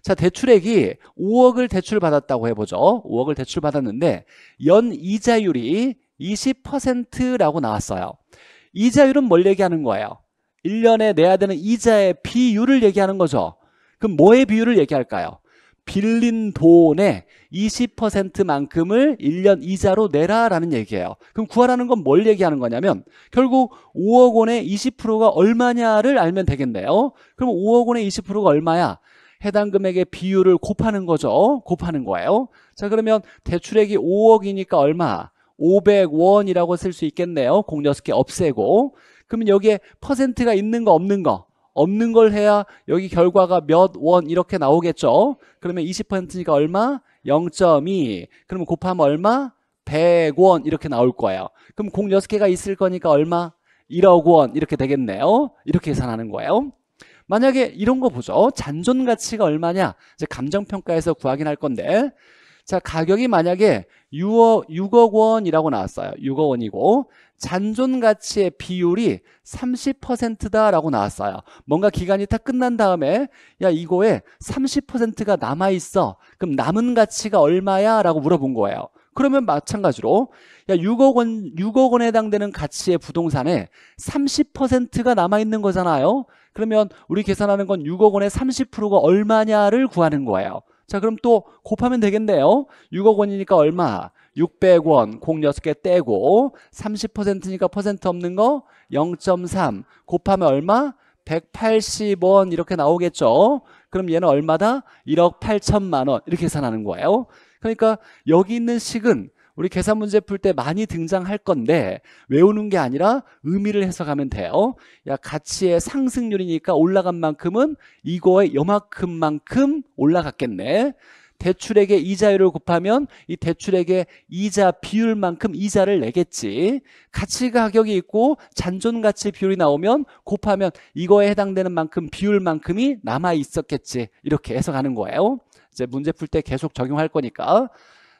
자 대출액이 5억을 대출받았다고 해보죠 5억을 대출받았는데 연 이자율이 20%라고 나왔어요 이자율은 뭘 얘기하는 거예요? 1년에 내야 되는 이자의 비율을 얘기하는 거죠 그럼 뭐의 비율을 얘기할까요? 빌린 돈의 20%만큼을 1년 이자로 내라라는 얘기예요. 그럼 구하라는 건 뭘 얘기하는 거냐면 결국 5억 원의 20%가 얼마냐를 알면 되겠네요. 그럼 5억 원의 20%가 얼마야? 해당 금액의 비율을 곱하는 거죠. 곱하는 거예요. 자 그러면 대출액이 5억이니까 얼마? 500원이라고 쓸 수 있겠네요. 공 6개 없애고. 그러면 여기에 퍼센트가 있는 거 없는 거. 없는 걸 해야 여기 결과가 몇 원 이렇게 나오겠죠. 그러면 20%니까 얼마? 0.2. 그러면 곱하면 얼마? 100원 이렇게 나올 거예요. 그럼 공 6개가 있을 거니까 얼마? 1억 원 이렇게 되겠네요. 이렇게 계산하는 거예요. 만약에 이런 거 보죠. 잔존 가치가 얼마냐? 이제 감정평가에서 구하긴 할 건데. 자, 가격이 만약에 6억, 6억 원이라고 나왔어요. 6억 원이고 잔존 가치의 비율이 30%다라고 나왔어요. 뭔가 기간이 다 끝난 다음에 야 이거에 30%가 남아 있어. 그럼 남은 가치가 얼마야라고 물어본 거예요. 그러면 마찬가지로 야 6억 원 6억 원에 해당되는 가치의 부동산에 30%가 남아 있는 거잖아요. 그러면 우리 계산하는 건 6억 원의 30%가 얼마냐를 구하는 거예요. 자 그럼 또 곱하면 되겠네요 6억 원이니까 얼마 600원 공 6개 떼고 30%니까 퍼센트 없는 거 0.3 곱하면 얼마 180원 이렇게 나오겠죠 그럼 얘는 얼마다 1억 8천만 원 이렇게 계산하는 거예요 그러니까 여기 있는 식은 우리 계산 문제 풀 때 많이 등장할 건데 외우는 게 아니라 의미를 해석하면 돼요. 야 가치의 상승률이니까 올라간 만큼은 이거의 여만큼만큼 올라갔겠네. 대출액의 이자율을 곱하면 이 대출액의 이자 비율만큼 이자를 내겠지 가치 가격이 있고 잔존 가치 비율이 나오면 곱하면 이거에 해당되는 만큼 비율만큼이 남아 있었겠지 이렇게 해석하는 거예요 이제 문제 풀 때 계속 적용할 거니까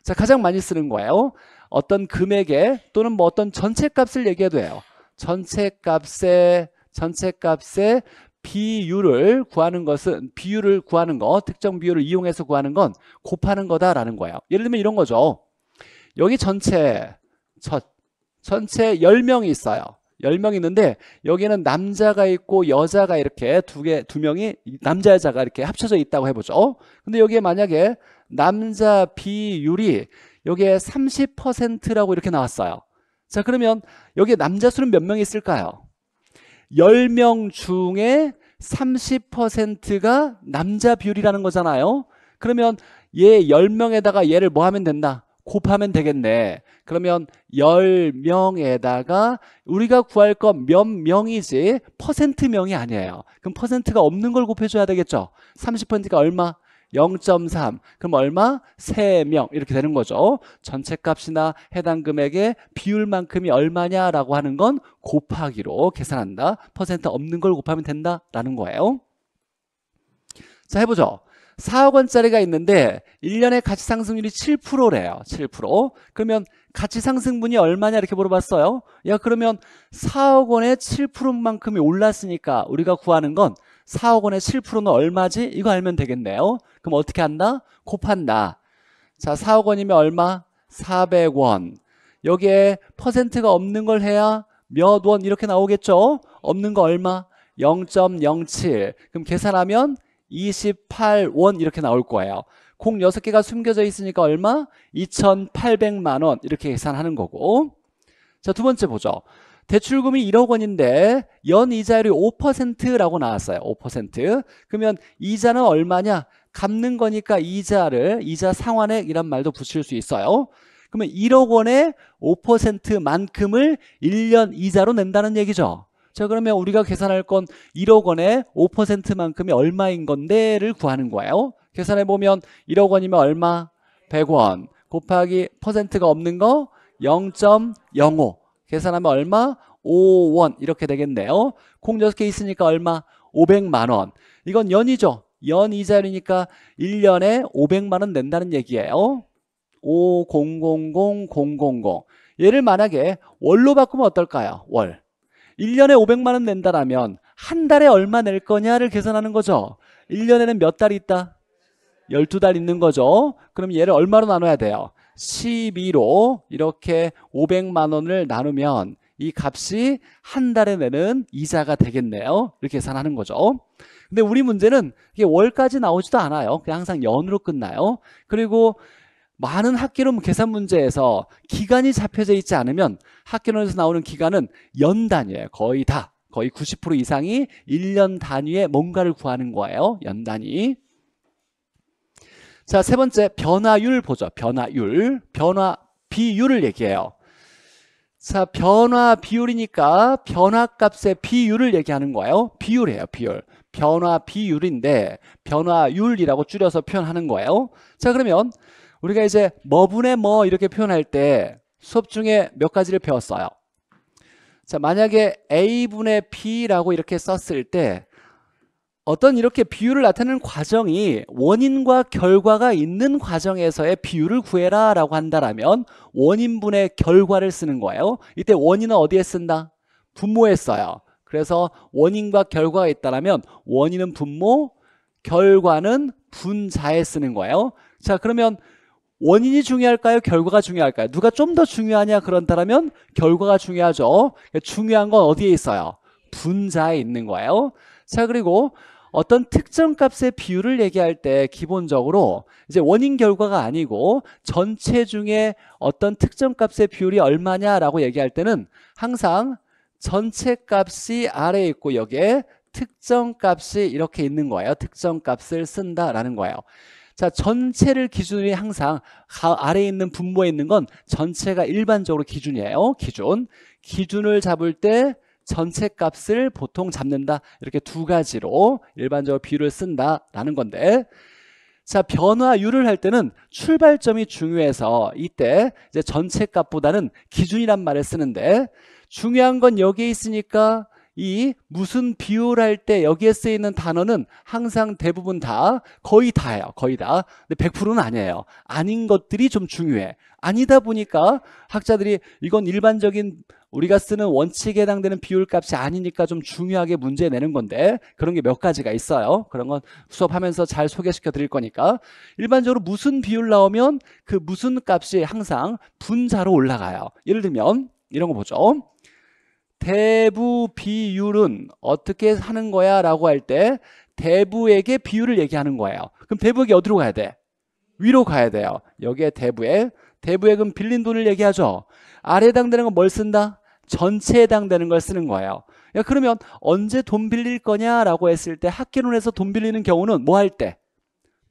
자, 가장 많이 쓰는 거예요. 어떤 금액에 또는 뭐 어떤 전체 값을 얘기해도 돼요. 전체 값에 전체 값의 비율을 구하는 것은 비율을 구하는 거, 특정 비율을 이용해서 구하는 건 곱하는 거다라는 거예요. 예를 들면 이런 거죠. 여기 전체 첫 전체 10명이 있어요. 10명 있는데 여기는 남자가 있고 여자가 이렇게 두 개 두 명이 남자 여자가 이렇게 합쳐져 있다고 해보죠. 근데 여기에 만약에 남자 비율이 여기에 30%라고 이렇게 나왔어요. 자 그러면 여기에 남자 수는 몇 명이 있을까요? 10명 중에 30%가 남자 비율이라는 거잖아요. 그러면 얘 10명에다가 얘를 뭐 하면 된다? 곱하면 되겠네. 그러면 10명에다가 우리가 구할 건 몇 명이지 퍼센트명이 아니에요. 그럼 퍼센트가 없는 걸 곱해줘야 되겠죠. 30%가 얼마? 0.3 그럼 얼마? 3명 이렇게 되는 거죠 전체값이나 해당 금액의 비율만큼이 얼마냐라고 하는 건 곱하기로 계산한다 퍼센트 없는 걸 곱하면 된다라는 거예요 자 해보죠 4억 원짜리가 있는데 1년에 가치 상승률이 7%래요. 7%. 그러면 가치 상승분이 얼마냐 이렇게 물어봤어요. 야 그러면 4억 원에 7%만큼이 올랐으니까 우리가 구하는 건 4억 원에 7%는 얼마지? 이거 알면 되겠네요. 그럼 어떻게 한다? 곱한다. 자 4억 원이면 얼마? 400원. 여기에 퍼센트가 없는 걸 해야 몇 원 이렇게 나오겠죠? 없는 거 얼마? 0.07. 그럼 계산하면 28원 이렇게 나올 거예요. 공 6개가 숨겨져 있으니까 얼마? 2,800만 원 이렇게 계산하는 거고 자 두 번째 보죠. 대출금이 1억 원인데 연 이자율이 5%라고 나왔어요. 5% 그러면 이자는 얼마냐? 갚는 거니까 이자를 이자 상환액이란 말도 붙일 수 있어요. 그러면 1억 원의 5%만큼을 1년 이자로 낸다는 얘기죠. 자 그러면 우리가 계산할 건 1억 원에 5%만큼이 얼마인 건데를 구하는 거예요 계산해 보면 1억 원이면 얼마? 100원 곱하기 퍼센트가 없는 거0.05 계산하면 얼마? 5원 이렇게 되겠네요 콩 6개 있으니까 얼마? 500만 원 이건 연이죠 연이자율이니까 1년에 500만 원 낸다는 얘기예요 50000000 얘를 만약에 월로 바꾸면 어떨까요? 월 1년에 500만 원 낸다라면 한 달에 얼마 낼 거냐를 계산하는 거죠. 1년에는 몇달이 있다? 12달 있는 거죠. 그럼 얘를 얼마로 나눠야 돼요? 12로 이렇게 500만 원을 나누면 이 값이 한 달에 내는 이자가 되겠네요. 이렇게 계산하는 거죠. 근데 우리 문제는 이게 월까지 나오지도 않아요. 그냥 항상 연으로 끝나요. 그리고 많은 학기론 계산 문제에서 기간이 잡혀져 있지 않으면 학기론에서 나오는 기간은 연 단위예요. 거의 다. 거의 90% 이상이 1년 단위에 뭔가를 구하는 거예요. 연 단위. 자, 세 번째 변화율 보죠. 변화율. 변화 비율을 얘기해요. 자, 변화 비율이니까 변화값의 비율을 얘기하는 거예요. 비율이에요, 비율. 변화 비율인데 변화율이라고 줄여서 표현하는 거예요. 자, 그러면 우리가 이제 뭐분의 뭐 이렇게 표현할 때 수업 중에 몇 가지를 배웠어요. 자, 만약에 A분의 B라고 이렇게 썼을 때 어떤 이렇게 비율을 나타내는 과정이 원인과 결과가 있는 과정에서의 비율을 구해라 라고 한다라면 원인분의 결과를 쓰는 거예요. 이때 원인은 어디에 쓴다? 분모에 써요. 그래서 원인과 결과가 있다라면 원인은 분모, 결과는 분자에 쓰는 거예요. 자, 그러면 원인이 중요할까요? 결과가 중요할까요? 누가 좀 더 중요하냐 그런다면 결과가 중요하죠. 중요한 건 어디에 있어요? 분자에 있는 거예요. 자 그리고 어떤 특정 값의 비율을 얘기할 때 기본적으로 이제 원인 결과가 아니고 전체 중에 어떤 특정 값의 비율이 얼마냐라고 얘기할 때는 항상 전체 값이 아래에 있고 여기에 특정 값이 이렇게 있는 거예요. 특정 값을 쓴다라는 거예요. 자, 전체를 기준으로 항상 아래에 있는 분모에 있는 건 전체가 일반적으로 기준이에요. 기준. 기준을 잡을 때 전체 값을 보통 잡는다. 이렇게 두 가지로 일반적으로 비율을 쓴다라는 건데 자 변화율을 할 때는 출발점이 중요해서 이때 이제 전체 값보다는 기준이란 말을 쓰는데 중요한 건 여기에 있으니까 이 무슨 비율할 때 여기에 쓰이는 단어는 항상 대부분 다 거의 다예요. 거의 다. 근데 100%는 아니에요. 아닌 것들이 좀 중요해. 아니다 보니까 학자들이 이건 일반적인 우리가 쓰는 원칙에 해당되는 비율 값이 아니니까 좀 중요하게 문제 내는 건데 그런 게 몇 가지가 있어요. 그런 건 수업하면서 잘 소개시켜 드릴 거니까 일반적으로 무슨 비율 나오면 그 무슨 값이 항상 분자로 올라가요. 예를 들면 이런 거 보죠. 대부 비율은 어떻게 하는 거야? 라고 할 때 대부에게 비율을 얘기하는 거예요. 그럼 대부에게 어디로 가야 돼? 위로 가야 돼요. 여기에 대부에 대부액은 빌린 돈을 얘기하죠. 아래에 해당되는 건 뭘 쓴다? 전체에 해당되는 걸 쓰는 거예요. 야, 그러니까 그러면 언제 돈 빌릴 거냐라고 했을 때 학기론에서 돈 빌리는 경우는 뭐 할 때?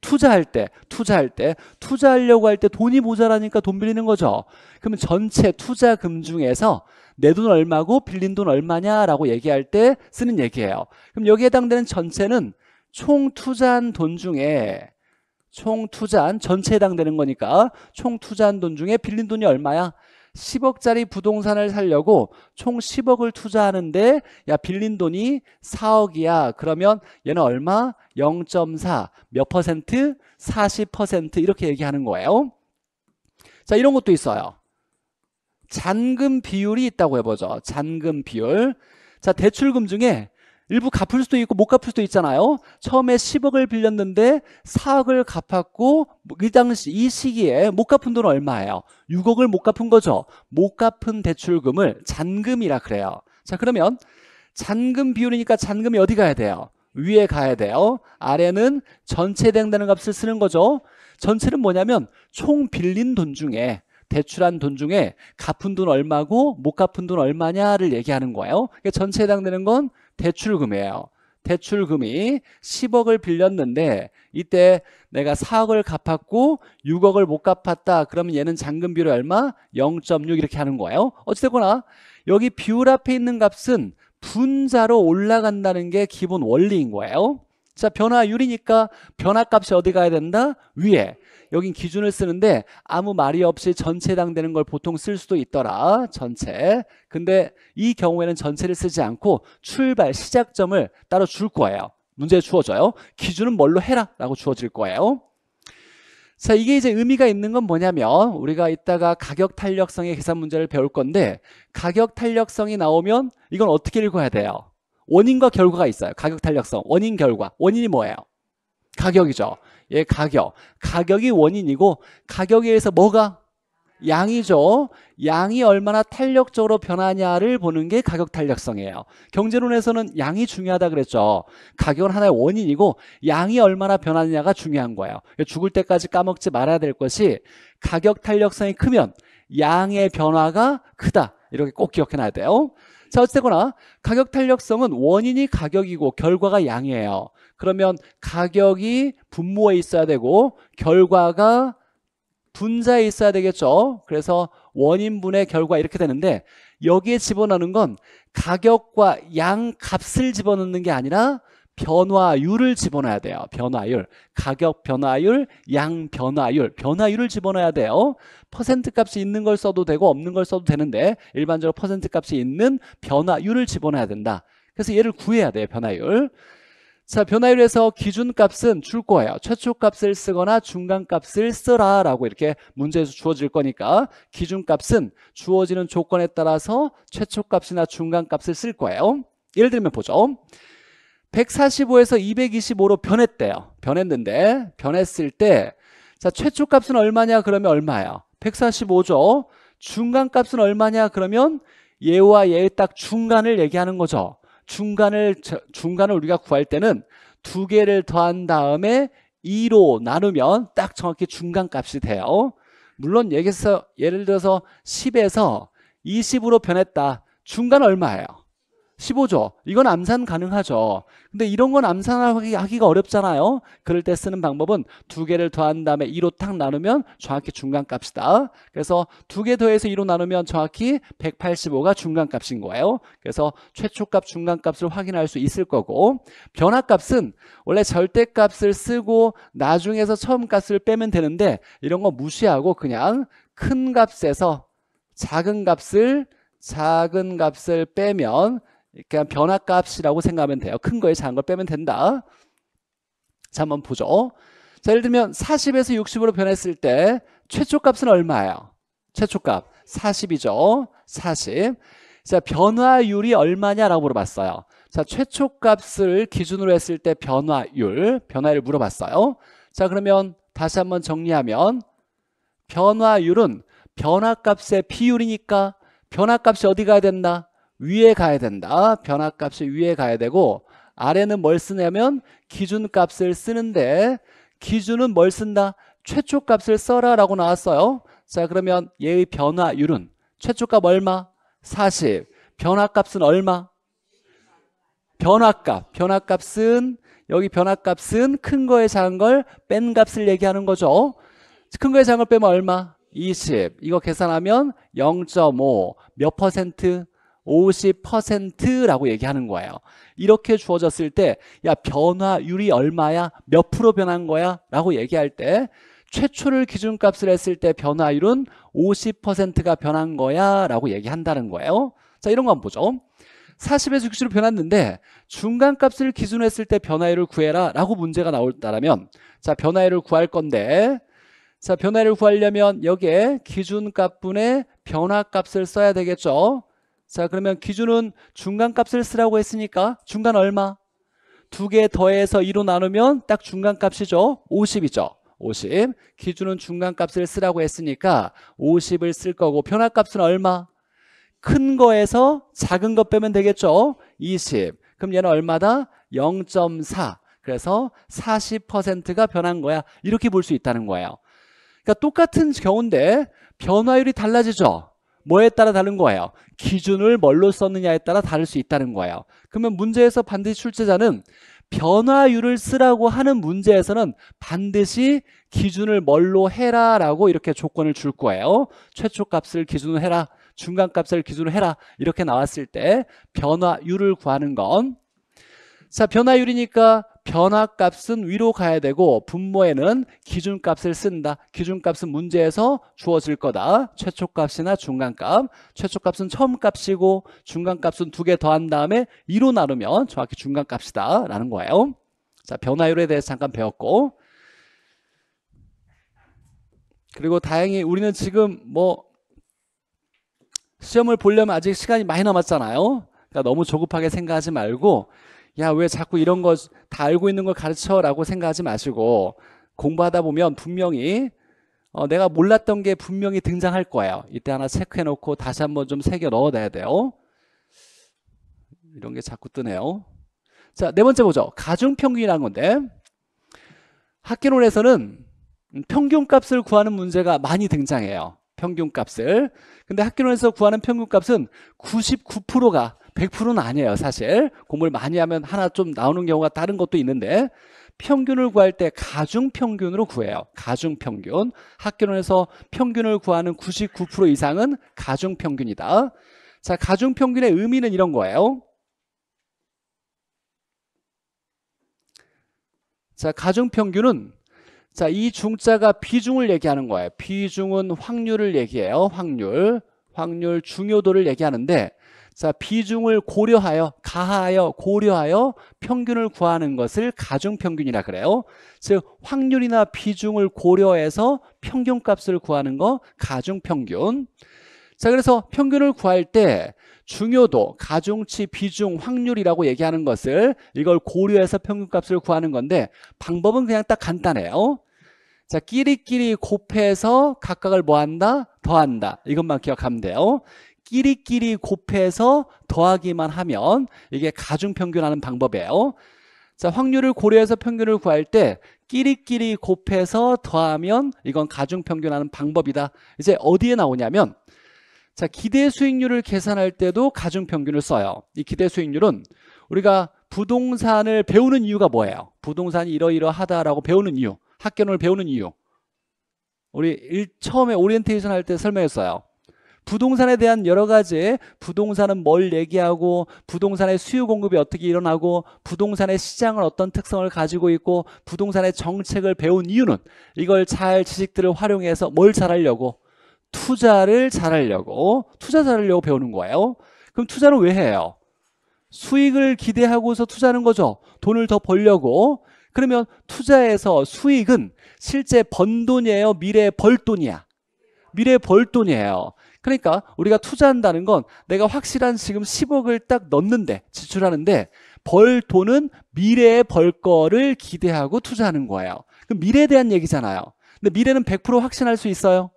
투자할 때, 투자할 때, 투자하려고 할 때 돈이 모자라니까 돈 빌리는 거죠. 그러면 전체 투자금 중에서 내돈 얼마고 빌린 돈 얼마냐라고 얘기할 때 쓰는 얘기예요. 그럼 여기에 해당되는 전체는 총 투자한 돈 중에 총 투자한 전체에 해당되는 거니까 총 투자한 돈 중에 빌린 돈이 얼마야? 10억짜리 부동산을 살려고 총 10억을 투자하는데 야 빌린 돈이 4억이야 그러면 얘는 얼마? 0.4 몇 퍼센트? 40% 이렇게 얘기하는 거예요 자 이런 것도 있어요 잔금 비율이 있다고 해보죠. 잔금 비율. 자, 대출금 중에 일부 갚을 수도 있고 못 갚을 수도 있잖아요. 처음에 10억을 빌렸는데 4억을 갚았고 이 당시 이 시기에 못 갚은 돈은 얼마예요? 6억을 못 갚은 거죠. 못 갚은 대출금을 잔금이라 그래요. 자, 그러면 잔금 비율이니까 잔금이 어디 가야 돼요? 위에 가야 돼요. 아래는 전체 해당되는 값을 쓰는 거죠. 전체는 뭐냐면 총 빌린 돈 중에 대출한 돈 중에 갚은 돈 얼마고 못 갚은 돈 얼마냐를 얘기하는 거예요. 그러니까 전체에 해당되는 건 대출금이에요. 대출금이 10억을 빌렸는데 이때 내가 4억을 갚았고 6억을 못 갚았다. 그러면 얘는 잔금비로 얼마? 0.6 이렇게 하는 거예요. 어찌됐거나 여기 비율 앞에 있는 값은 분자로 올라간다는 게 기본 원리인 거예요. 자 변화율이니까 변화값이 어디 가야 된다? 위에 여긴 기준을 쓰는데 아무 말이 없이 전체 해당되는 걸 보통 쓸 수도 있더라 전체 근데 이 경우에는 전체를 쓰지 않고 출발 시작점을 따로 줄 거예요 문제에 주어져요 기준은 뭘로 해라 라고 주어질 거예요 자 이게 이제 의미가 있는 건 뭐냐면 우리가 이따가 가격 탄력성의 계산 문제를 배울 건데 가격 탄력성이 나오면 이건 어떻게 읽어야 돼요 원인과 결과가 있어요. 가격 탄력성, 원인 결과. 원인이 뭐예요? 가격이죠. 예, 가격. 가격이 원인이고 가격에 의해서 뭐가 양이죠. 양이 얼마나 탄력적으로 변하냐를 보는 게 가격 탄력성이에요. 경제론에서는 양이 중요하다 그랬죠. 가격은 하나의 원인이고 양이 얼마나 변하느냐가 중요한 거예요. 죽을 때까지 까먹지 말아야 될 것이 가격 탄력성이 크면 양의 변화가 크다. 이렇게 꼭 기억해놔야 돼요. 자 어쨌거나 가격 탄력성은 원인이 가격이고 결과가 양이에요 그러면 가격이 분모에 있어야 되고 결과가 분자에 있어야 되겠죠 그래서 원인분의 결과 이렇게 되는데 여기에 집어넣는 건 가격과 양값을 집어넣는 게 아니라 변화율을 집어넣어야 돼요. 변화율. 가격 변화율, 양 변화율. 변화율을 집어넣어야 돼요. 퍼센트 값이 있는 걸 써도 되고 없는 걸 써도 되는데 일반적으로 퍼센트 값이 있는 변화율을 집어넣어야 된다. 그래서 얘를 구해야 돼요. 변화율. 자, 변화율에서 기준값은 줄 거예요. 최초값을 쓰거나 중간값을 쓰라 라고 이렇게 문제에서 주어질 거니까 기준값은 주어지는 조건에 따라서 최초값이나 중간값을 쓸 거예요. 예를 들면 보죠. 145에서 225로 변했대요. 변했는데 변했을 때 자, 최초 값은 얼마냐 그러면 얼마예요 145죠. 중간 값은 얼마냐 그러면 얘와 얘의 딱 중간을 얘기하는 거죠. 중간을 중간을 우리가 구할 때는 두 개를 더한 다음에 2로 나누면 딱 정확히 중간 값이 돼요. 물론 예를 들어서 10에서 20으로 변했다. 중간 얼마예요? 15조 이건 암산 가능하죠 근데 이런 건 암산하기가 어렵잖아요 그럴 때 쓰는 방법은 두 개를 더한 다음에 2로 탁 나누면 정확히 중간값이다 그래서 두 개 더해서 2로 나누면 정확히 185가 중간값인 거예요 그래서 최초값 중간값을 확인할 수 있을 거고 변화값은 원래 절대값을 쓰고 나중에서 처음값을 빼면 되는데 이런 거 무시하고 그냥 큰 값에서 작은 값을 작은 값을 빼면 그러니까 변화값이라고 생각하면 돼요. 큰 거에 작은 걸 빼면 된다. 자, 한번 보죠. 자, 예를 들면 40에서 60으로 변했을 때 최초 값은 얼마예요? 최초 값 40이죠. 40. 자, 변화율이 얼마냐라고 물어봤어요. 자, 최초 값을 기준으로 했을 때 변화율, 변화율 물어봤어요. 자, 그러면 다시 한번 정리하면 변화율은 변화값의 비율이니까 변화값이 어디 가야 된다? 위에 가야 된다. 변화값이 위에 가야 되고 아래는 뭘 쓰냐면 기준값을 쓰는데 기준은 뭘 쓴다? 최초값을 써라 라고 나왔어요. 자 그러면 얘의 변화율은 최초값 얼마? 40. 변화값은 얼마? 변화값. 변화값은 여기 변화값은 큰 거에 작은 걸 뺀 값을 얘기하는 거죠. 큰 거에 작은 걸 빼면 얼마? 20. 이거 계산하면 0.5. 몇 퍼센트? 50%라고 얘기하는 거예요. 이렇게 주어졌을 때, 야, 변화율이 얼마야? 몇 프로 변한 거야? 라고 얘기할 때, 최초를 기준값을 했을 때 변화율은 50%가 변한 거야? 라고 얘기한다는 거예요. 자, 이런 거 한번 보죠. 40에서 60으로 변했는데 중간값을 기준으로 했을 때 변화율을 구해라 라고 문제가 나올다라면 자 변화율을 구할 건데 자 변화율을 구하려면 여기에 기준값분의 변화값을 써야 되겠죠 자 그러면 기준은 중간값을 쓰라고 했으니까 중간 얼마? 두 개 더해서 2로 나누면 딱 중간값이죠 50이죠 50 기준은 중간값을 쓰라고 했으니까 50을 쓸 거고 변화값은 얼마? 큰 거에서 작은 거 빼면 되겠죠 20 그럼 얘는 얼마다? 0.4 그래서 40%가 변한 거야 이렇게 볼 수 있다는 거예요 그러니까 똑같은 경우인데 변화율이 달라지죠 뭐에 따라 다른 거예요? 기준을 뭘로 썼느냐에 따라 다를 수 있다는 거예요. 그러면 문제에서 반드시 출제자는 변화율을 쓰라고 하는 문제에서는 반드시 기준을 뭘로 해라 라고 이렇게 조건을 줄 거예요. 최초값을 기준으로 해라. 중간값을 기준으로 해라 이렇게 나왔을 때 변화율을 구하는 건 자 변화율이니까 변화값은 위로 가야 되고 분모에는 기준값을 쓴다. 기준값은 문제에서 주어질 거다. 최초값이나 중간값. 최초값은 처음값이고 중간값은 두 개 더한 다음에 2로 나누면 정확히 중간값이다. 라는 거예요. 자 변화율에 대해서 잠깐 배웠고 그리고 다행히 우리는 지금 뭐 시험을 보려면 아직 시간이 많이 남았잖아요. 그러니까 너무 조급하게 생각하지 말고 야, 왜 자꾸 이런 거 다 알고 있는 걸 가르쳐? 라고 생각하지 마시고 공부하다 보면 분명히 어, 내가 몰랐던 게 분명히 등장할 거예요. 이때 하나 체크해놓고 다시 한번 좀 새겨 넣어놔야 돼요. 이런 게 자꾸 뜨네요. 자, 네 번째 보죠. 가중평균이라는 건데 학기론에서는 평균값을 구하는 문제가 많이 등장해요. 평균값을 근데 학교론에서 구하는 평균값은 99%가 100%는 아니에요 사실 공부를 많이 하면 하나 좀 나오는 경우가 다른 것도 있는데 평균을 구할 때 가중평균으로 구해요 가중평균 학교론에서 평균을 구하는 99% 이상은 가중평균이다 자 가중평균의 의미는 이런 거예요 자 가중평균은 자, 이 중자가 비중을 얘기하는 거예요. 비중은 확률을 얘기해요. 확률. 확률 중요도를 얘기하는데 자, 비중을 고려하여 가하여 고려하여 평균을 구하는 것을 가중평균이라 그래요. 즉 확률이나 비중을 고려해서 평균값을 구하는 거 가중평균. 자, 그래서 평균을 구할 때 중요도, 가중치, 비중, 확률이라고 얘기하는 것을 이걸 고려해서 평균값을 구하는 건데 방법은 그냥 딱 간단해요. 자, 끼리끼리 곱해서 각각을 뭐 한다? 더한다. 이것만 기억하면 돼요. 끼리끼리 곱해서 더하기만 하면 이게 가중평균하는 방법이에요. 자, 확률을 고려해서 평균을 구할 때 끼리끼리 곱해서 더하면 이건 가중평균하는 방법이다. 이제 어디에 나오냐면 자, 기대 수익률을 계산할 때도 가중평균을 써요. 이 기대 수익률은 우리가 부동산을 배우는 이유가 뭐예요? 부동산이 이러이러하다라고 배우는 이유. 학견을 배우는 이유 우리 일, 처음에 오리엔테이션 할 때 설명했어요 부동산에 대한 여러 가지 부동산은 뭘 얘기하고 부동산의 수요 공급이 어떻게 일어나고 부동산의 시장은 어떤 특성을 가지고 있고 부동산의 정책을 배운 이유는 이걸 잘 지식들을 활용해서 뭘 잘하려고 투자를 잘하려고 투자 잘하려고 배우는 거예요 그럼 투자는왜 해요? 수익을 기대하고서 투자하는 거죠 돈을 더 벌려고 그러면 투자에서 수익은 실제 번 돈이에요? 미래에 벌 돈이야? 미래에 벌 돈이에요. 그러니까 우리가 투자한다는 건 내가 확실한 지금 10억을 딱 넣는데 지출하는데 벌 돈은 미래에 벌 거를 기대하고 투자하는 거예요. 그럼 미래에 대한 얘기잖아요. 근데 미래는 100% 확신할 수 있어요?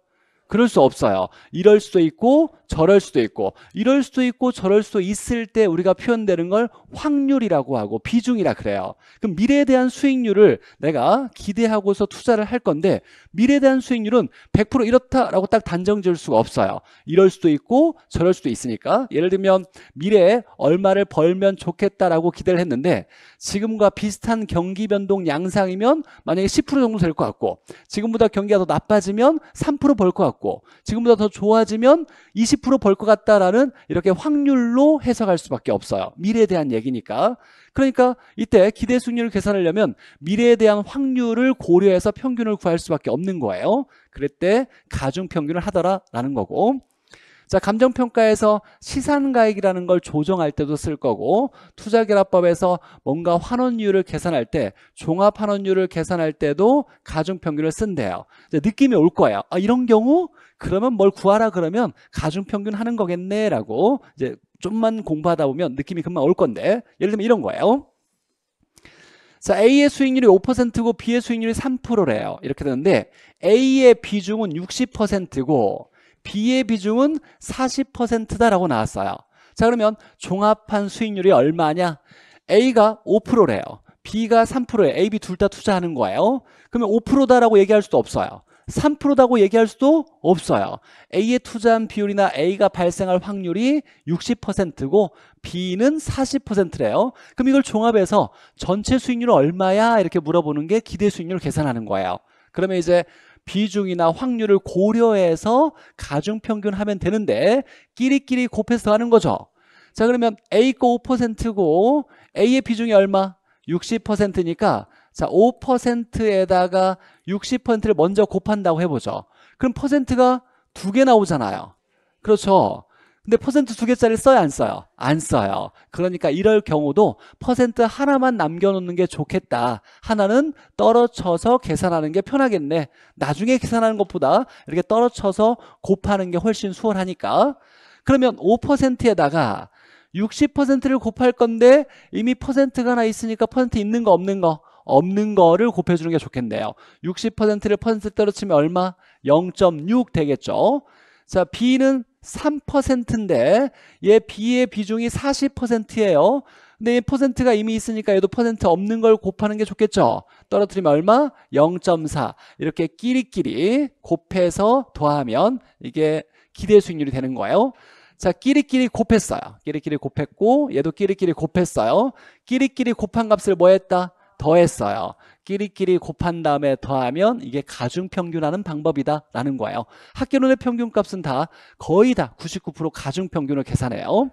그럴 수 없어요. 이럴 수도 있고 저럴 수도 있고 이럴 수도 있고 저럴 수도 있을 때 우리가 표현되는 걸 확률이라고 하고 비중이라 그래요. 그럼 미래에 대한 수익률을 내가 기대하고서 투자를 할 건데 미래에 대한 수익률은 100% 이렇다라고 딱 단정 지을 수가 없어요. 이럴 수도 있고 저럴 수도 있으니까 예를 들면 미래에 얼마를 벌면 좋겠다라고 기대를 했는데 지금과 비슷한 경기 변동 양상이면 만약에 10% 정도 될 것 같고 지금보다 경기가 더 나빠지면 3%벌 것 같고 지금보다 더 좋아지면 20 20%벌 것 같다라는 이렇게 확률로 해석할 수밖에 없어요. 미래에 대한 얘기니까. 그러니까 이때 기대 수익률을 계산하려면 미래에 대한 확률을 고려해서 평균을 구할 수밖에 없는 거예요. 그랬때 가중 평균을 하더라라는 거고. 자, 감정평가에서 시산가액이라는 걸 조정할 때도 쓸 거고 투자결합법에서 뭔가 환원율을 계산할 때 종합환원율을 계산할 때도 가중평균을 쓴대요. 느낌이 올 거예요. 아, 이런 경우 그러면 뭘 구하라 그러면 가중평균 하는 거겠네라고 이제 좀만 공부하다 보면 느낌이 금방 올 건데 예를 들면 이런 거예요. 자, A의 수익률이 5%고 B의 수익률이 3%래요. 이렇게 되는데 A의 비중은 60%고 B의 비중은 40%다라고 나왔어요. 자, 그러면 종합한 수익률이 얼마냐? A가 5%래요. B가 3%예요. A, B 둘 다 투자하는 거예요. 그러면 5%다라고 얘기할 수도 없어요. 3%다고 얘기할 수도 없어요. A에 투자한 비율이나 A가 발생할 확률이 60%고 B는 40%래요. 그럼 이걸 종합해서 전체 수익률 얼마야? 이렇게 물어보는 게 기대 수익률 을 계산하는 거예요. 그러면 이제 비중이나 확률을 고려해서 가중평균하면 되는데 끼리끼리 곱해서 하는 거죠. 자 그러면 A거 5%고 A의 비중이 얼마? 60%니까 자, 5%에다가 60%를 먼저 곱한다고 해보죠. 그럼 퍼센트가 두 개 나오잖아요. 그렇죠. 근데 퍼센트 두 개짜리 써요, 안 써요? 안 써요. 그러니까 이럴 경우도 퍼센트 하나만 남겨놓는 게 좋겠다. 하나는 떨어쳐서 계산하는 게 편하겠네. 나중에 계산하는 것보다 이렇게 떨어쳐서 곱하는 게 훨씬 수월하니까. 그러면 5%에다가 60%를 곱할 건데 이미 퍼센트가 하나 있으니까 퍼센트 있는 거 없는 거 없는 거를 곱해주는 게 좋겠네요. 60%를 퍼센트대로 치면 얼마? 0.6 되겠죠. 자, B는 3%인데 얘 B의 비중이 40%예요. 근데 이 퍼센트가 이미 있으니까 얘도 퍼센트 없는 걸 곱하는 게 좋겠죠. 떨어뜨리면 얼마? 0.4 이렇게 끼리끼리 곱해서 더하면 이게 기대 수익률이 되는 거예요. 자 끼리끼리 곱했어요. 끼리끼리 곱했고 얘도 끼리끼리 곱했어요. 끼리끼리 곱한 값을 뭐 했다? 더했어요. 끼리끼리 곱한 다음에 더하면 이게 가중평균하는 방법이다라는 거예요. 학교론의 평균값은 다 거의 다 99% 가중평균을 계산해요.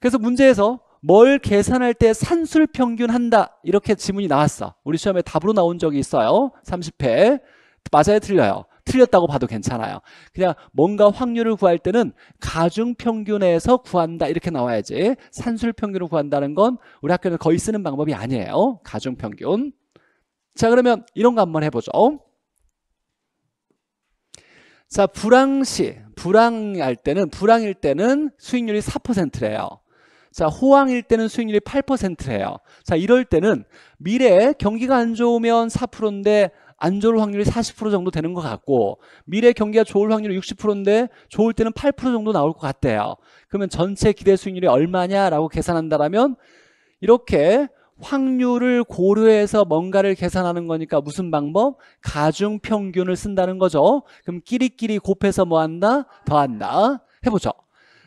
그래서 문제에서 뭘 계산할 때 산술 평균 한다 이렇게 지문이 나왔어 우리 시험에 답으로 나온 적이 있어요 30회 맞아요 틀려요 틀렸다고 봐도 괜찮아요. 그냥 뭔가 확률을 구할 때는 가중평균에서 구한다 이렇게 나와야지 산술평균을 구한다는 건 우리 학교는 거의 쓰는 방법이 아니에요. 가중평균. 자 그러면 이런 거 한번 해보죠. 자 불황시 불황할 때는 불황일 때는 수익률이 4%래요. 자, 호황일 때는 수익률이 8%래요. 자, 이럴 때는 미래에 경기가 안 좋으면 4%인데 안 좋을 확률이 40% 정도 되는 것 같고 미래 경기가 좋을 확률이 60%인데 좋을 때는 8% 정도 나올 것 같대요. 그러면 전체 기대 수익률이 얼마냐라고 계산한다라면 이렇게 확률을 고려해서 뭔가를 계산하는 거니까 무슨 방법? 가중 평균을 쓴다는 거죠. 그럼 끼리끼리 곱해서 뭐 한다? 더한다. 해보죠.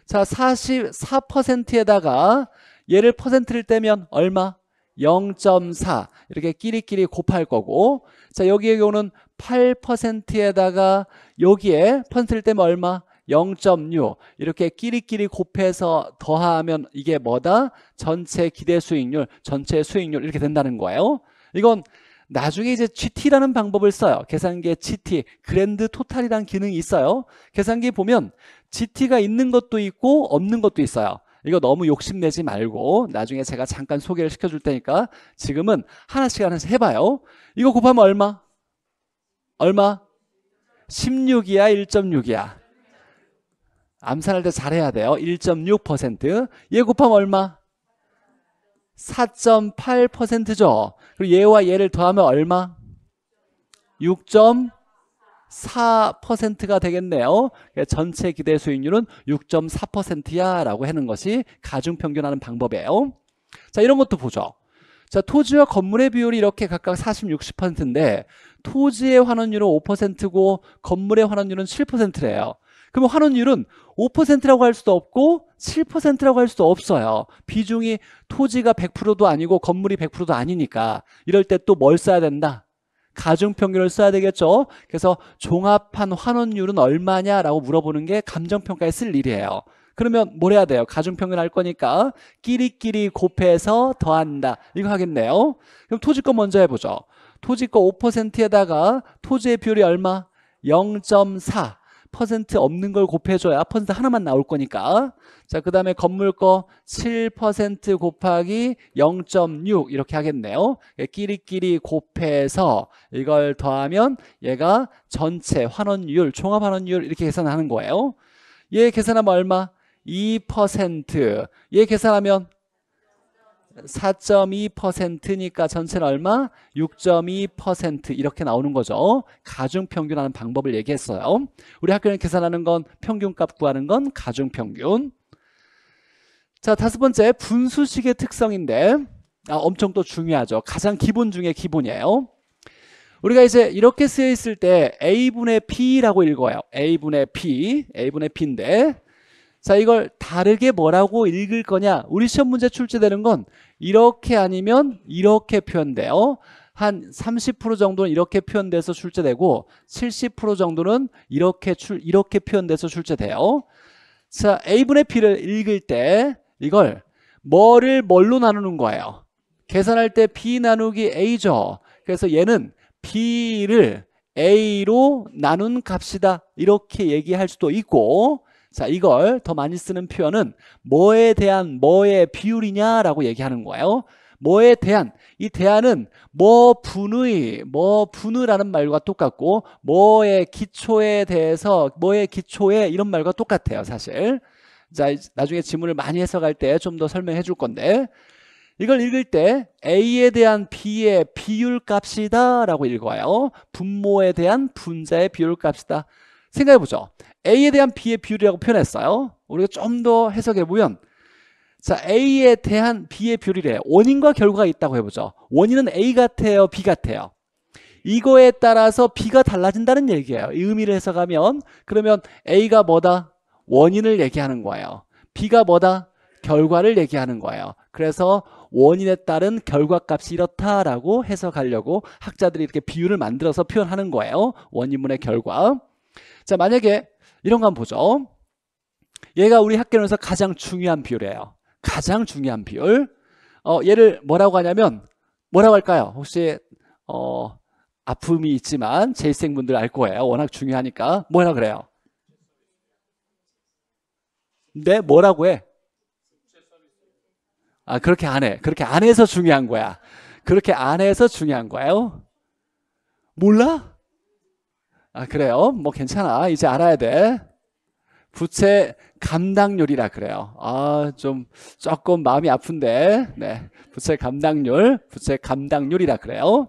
자, 44%에다가 얘를 퍼센트를 떼면 얼마? 0.4 이렇게 끼리끼리 곱할 거고 자 여기의 경우는 8%에다가 여기에 퍼센트를 떼면 얼마? 0.6 이렇게 끼리끼리 곱해서 더하면 이게 뭐다? 전체 기대 수익률, 전체 수익률 이렇게 된다는 거예요 이건 나중에 이제 GT라는 방법을 써요 계산기에 GT, 그랜드 토탈이란 기능이 있어요 계산기 보면 GT가 있는 것도 있고 없는 것도 있어요 이거 너무 욕심내지 말고 나중에 제가 잠깐 소개를 시켜줄 테니까 지금은 하나씩 하나씩 해봐요. 이거 곱하면 얼마? 얼마? 16이야 1.6이야? 암산할 때 잘해야 돼요. 1.6%얘 곱하면 얼마? 4.8%죠. 그리고 얘와 얘를 더하면 얼마? 6. 4%가 되겠네요. 예, 전체 기대 수익률은 6.4%야 라고 하는 것이 가중평균하는 방법이에요. 자 이런 것도 보죠. 자 토지와 건물의 비율이 이렇게 각각 40, 60%인데 토지의 환원율은 5%고 건물의 환원율은 7%래요. 그러면 환원율은 5%라고 할 수도 없고 7%라고 할 수도 없어요. 비중이 토지가 100%도 아니고 건물이 100%도 아니니까 이럴 때 또 뭘 써야 된다? 가중평균을 써야 되겠죠. 그래서 종합한 환원율은 얼마냐라고 물어보는 게 감정평가에 쓸 일이에요. 그러면 뭘 해야 돼요? 가중평균 할 거니까 끼리끼리 곱해서 더한다. 이거 하겠네요. 그럼 토지권 먼저 해보죠. 토지권 5%에다가 토지의 비율이 얼마? 0.4. 퍼센트 없는 걸 곱해줘야 퍼센트 하나만 나올 거니까 자그 다음에 건물 거 7% 곱하기 0.6 이렇게 하겠네요 끼리끼리 곱해서 이걸 더하면 얘가 전체 환원율 종합 환원율 이렇게 계산하는 거예요 얘 계산하면 얼마? 2%얘 계산하면 4.2%니까 전체는 얼마? 6.2% 이렇게 나오는 거죠. 가중평균하는 방법을 얘기했어요. 우리 학교는 계산하는 건 평균값 구하는 건 가중평균. 자 다섯 번째 분수식의 특성인데 아, 엄청 또 중요하죠. 가장 기본 중에 기본이에요. 우리가 이제 이렇게 쓰여 있을 때 A분의 p 라고 읽어요. A분의 p, A분의 p 인데 자 이걸 다르게 뭐라고 읽을 거냐 우리 시험 문제 출제되는 건 이렇게 아니면 이렇게 표현돼요 한 30% 정도는 이렇게 표현돼서 출제되고 70% 정도는 이렇게 출 이렇게 표현돼서 출제돼요 자 A분의 B를 읽을 때 이걸 뭐를 뭘로 나누는 거예요 계산할 때 B 나누기 A죠 그래서 얘는 B를 A로 나눈 값이다 이렇게 얘기할 수도 있고 자, 이걸 더 많이 쓰는 표현은 뭐에 대한 뭐의 비율이냐라고 얘기하는 거예요. 뭐에 대한 이 대안은 뭐 분의 뭐 분의라는 말과 똑같고 뭐의 기초에 대해서 뭐의 기초에 이런 말과 똑같아요 사실 자 나중에 지문을 많이 해석할 때 좀 더 설명해 줄 건데 이걸 읽을 때 A에 대한 B의 비율 값이다 라고 읽어요 분모에 대한 분자의 비율 값이다 생각해보죠. A에 대한 B의 비율이라고 표현했어요. 우리가 좀 더 해석해보면 자 A에 대한 B의 비율이래 원인과 결과가 있다고 해보죠. 원인은 A 같아요? B 같아요? 이거에 따라서 B가 달라진다는 얘기예요. 이 의미를 해석하면 그러면 A가 뭐다? 원인을 얘기하는 거예요. B가 뭐다? 결과를 얘기하는 거예요. 그래서 원인에 따른 결과값이 이렇다라고 해석하려고 학자들이 이렇게 비율을 만들어서 표현하는 거예요. 원인문의 결과. 자 만약에 이런 거 한번 보죠 얘가 우리 학교에서 가장 중요한 비율이에요 가장 중요한 비율 어, 얘를 뭐라고 하냐면 뭐라고 할까요 혹시 어, 아픔이 있지만 재학생분들 알 거예요 워낙 중요하니까 뭐라 그래요 네 뭐라고 해? 아 그렇게 안 해. 그렇게 안 해서 중요한 거야. 그렇게 안 해서 중요한 거예요. 몰라? 아, 그래요? 뭐 괜찮아. 이제 알아야 돼. 부채 감당률이라 그래요. 아, 좀 조금 마음이 아픈데. 네. 부채 감당률, 부채 감당률이라 그래요.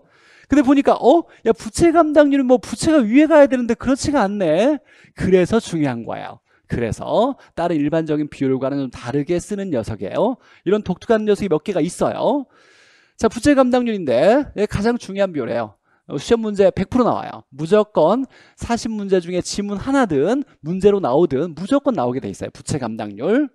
근데 보니까 어, 야 부채 감당률은 뭐 부채가 위에 가야 되는데 그렇지가 않네. 그래서 중요한 거예요. 그래서 다른 일반적인 비율과는 좀 다르게 쓰는 녀석이에요. 이런 독특한 녀석이 몇 개가 있어요. 자, 부채 감당률인데 예, 가장 중요한 비율이에요. 시험 문제 100% 나와요. 무조건 40문제 중에 지문 하나든 문제로 나오든 무조건 나오게 돼 있어요. 부채 감당률.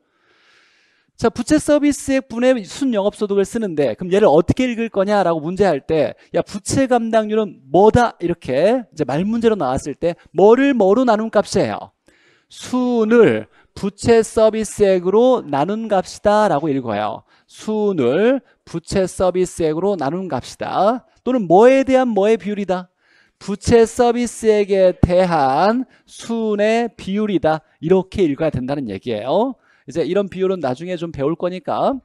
자, 부채 서비스액 분의 순영업소득을 쓰는데 그럼 얘를 어떻게 읽을 거냐라고 문제할 때 야, 부채 감당률은 뭐다? 이렇게 이제 말 문제로 나왔을 때 뭐를 뭐로 나눈 값이에요. 순을 부채 서비스액으로 나눈 값이다 라고 읽어요. 순을 부채 서비스액으로 나눈 값이다. 또는 뭐에 대한 뭐의 비율이다. 부채 서비스액에 대한 순의 비율이다. 이렇게 읽어야 된다는 얘기예요. 이제 이런 비율은 나중에 좀 배울 거니까.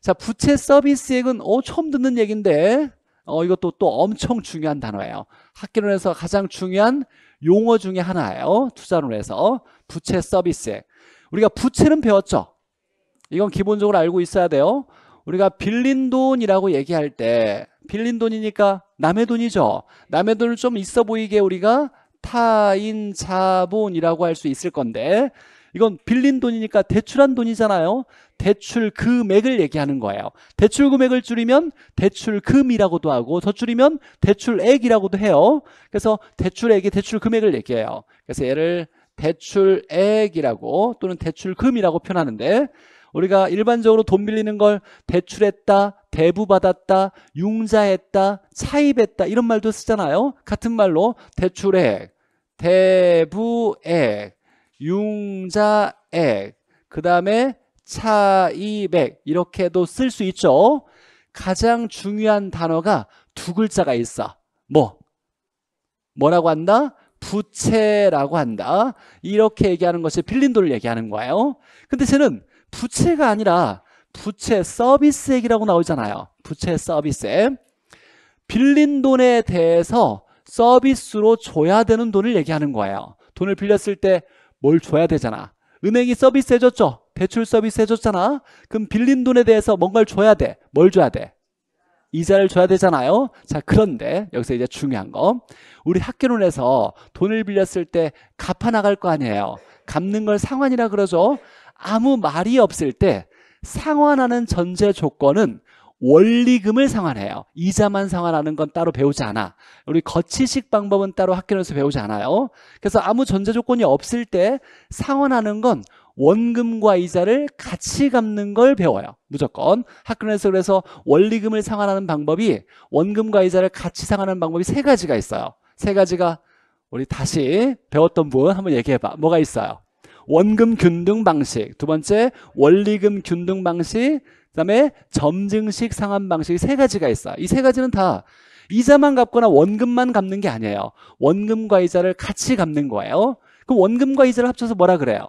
자, 부채 서비스액은 어 처음 듣는 얘긴데 어 이것도 또 엄청 중요한 단어예요. 학기론에서 가장 중요한 용어 중에 하나예요. 투자론에서 부채 서비스액. 우리가 부채는 배웠죠. 이건 기본적으로 알고 있어야 돼요. 우리가 빌린 돈이라고 얘기할 때 빌린 돈이니까 남의 돈이죠. 남의 돈을 좀 있어 보이게 우리가 타인 자본이라고 할 수 있을 건데 이건 빌린 돈이니까 대출한 돈이잖아요. 대출 금액을 얘기하는 거예요. 대출 금액을 줄이면 대출금이라고도 하고 더 줄이면 대출액이라고도 해요. 그래서 대출액이 대출 금액을 얘기해요. 그래서 얘를 대출액이라고 또는 대출금이라고 표현하는데 우리가 일반적으로 돈 빌리는 걸 대출했다, 대부받았다, 융자했다, 차입했다 이런 말도 쓰잖아요. 같은 말로 대출액, 대부액, 융자액, 그 다음에 차입액 이렇게도 쓸 수 있죠. 가장 중요한 단어가 두 글자가 있어. 뭐? 뭐라고 한다? 부채라고 한다. 이렇게 얘기하는 것이 빌린 돈을 얘기하는 거예요. 근데 쟤는 부채가 아니라 부채 서비스액이라고 나오잖아요. 부채 서비스액. 빌린 돈에 대해서 서비스로 줘야 되는 돈을 얘기하는 거예요. 돈을 빌렸을 때 뭘 줘야 되잖아. 은행이 서비스 해줬죠. 대출 서비스 해줬잖아. 그럼 빌린 돈에 대해서 뭔가를 줘야 돼. 뭘 줘야 돼? 이자를 줘야 되잖아요. 자, 그런데 여기서 이제 중요한 거. 우리 학교론에서 돈을 빌렸을 때 갚아 나갈 거 아니에요. 갚는 걸 상환이라 그러죠. 아무 말이 없을 때 상환하는 전제 조건은 원리금을 상환해요 이자만 상환하는 건 따로 배우지 않아 우리 거치식 방법은 따로 학교에서 배우지 않아요 그래서 아무 전제 조건이 없을 때 상환하는 건 원금과 이자를 같이 갚는 걸 배워요 무조건 학교에서 그래서 원리금을 상환하는 방법이 원금과 이자를 같이 상환하는 방법이 세 가지가 있어요 세 가지가 우리 다시 배웠던 분 한번 얘기해봐 뭐가 있어요 원금 균등 방식, 두 번째 원리금 균등 방식, 그다음에 점증식 상환 방식 이세 가지가 있어. 이 세 가지는 다 이자만 갚거나 원금만 갚는 게 아니에요. 원금과 이자를 같이 갚는 거예요. 그 원금과 이자를 합쳐서 뭐라 그래요?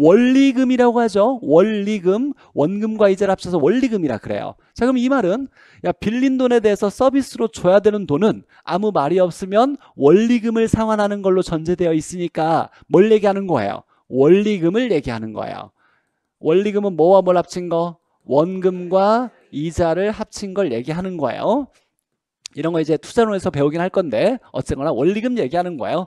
원리금이라고 하죠. 원리금, 원금과 이자를 합쳐서 원리금이라 그래요. 자 그럼 이 말은 야 빌린 돈에 대해서 서비스로 줘야 되는 돈은 아무 말이 없으면 원리금을 상환하는 걸로 전제되어 있으니까 뭘 얘기하는 거예요? 원리금을 얘기하는 거예요. 원리금은 뭐와 뭘 합친 거? 원금과 이자를 합친 걸 얘기하는 거예요. 이런 거 이제 투자론에서 배우긴 할 건데 어쨌거나 원리금 얘기하는 거예요.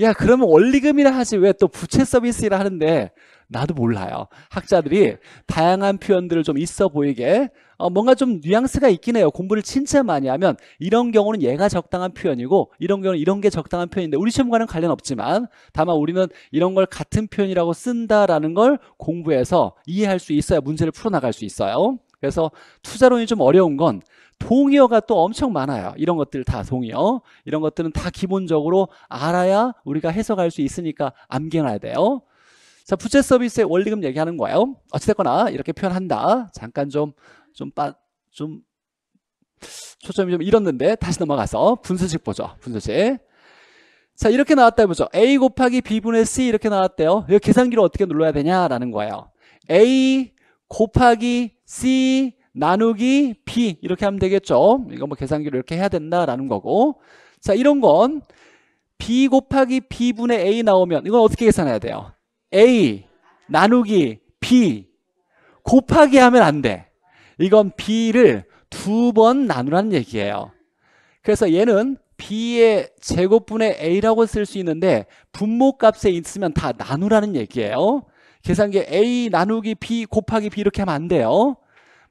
야 그러면 원리금이라 하지 왜 또 부채 서비스라 하는데 나도 몰라요. 학자들이 다양한 표현들을 좀 있어 보이게 어, 뭔가 좀 뉘앙스가 있긴 해요. 공부를 진짜 많이 하면 이런 경우는 얘가 적당한 표현이고 이런 경우는 이런 게 적당한 표현인데 우리 시험과는 관련 없지만 다만 우리는 이런 걸 같은 표현이라고 쓴다라는 걸 공부해서 이해할 수 있어야 문제를 풀어나갈 수 있어요. 그래서 투자론이 좀 어려운 건 동의어가 또 엄청 많아요. 이런 것들 다 동의어. 이런 것들은 다 기본적으로 알아야 우리가 해석할 수 있으니까 암기해놔야 돼요. 자, 부채 서비스의 원리금 얘기하는 거예요. 어찌됐거나 이렇게 표현한다. 잠깐 좀, 좀, 빠, 좀, 초점이 좀 잃었는데 다시 넘어가서 분수식 보죠. 분수식. 자, 이렇게 나왔다 해보죠. A 곱하기 B분의 C 이렇게 나왔대요. 이 계산기를 어떻게 눌러야 되냐라는 거예요. A 곱하기 C 나누기 B 이렇게 하면 되겠죠. 이거 뭐 계산기로 이렇게 해야 된다라는 거고. 자, 이런 건 B 곱하기 B분의 A 나오면 이건 어떻게 계산해야 돼요? A 나누기 B 곱하기 하면 안 돼. 이건 B를 두 번 나누라는 얘기예요. 그래서 얘는 B의 제곱분의 A라고 쓸 수 있는데 분모값에 있으면 다 나누라는 얘기예요. 계산기 A 나누기 B 곱하기 B 이렇게 하면 안 돼요.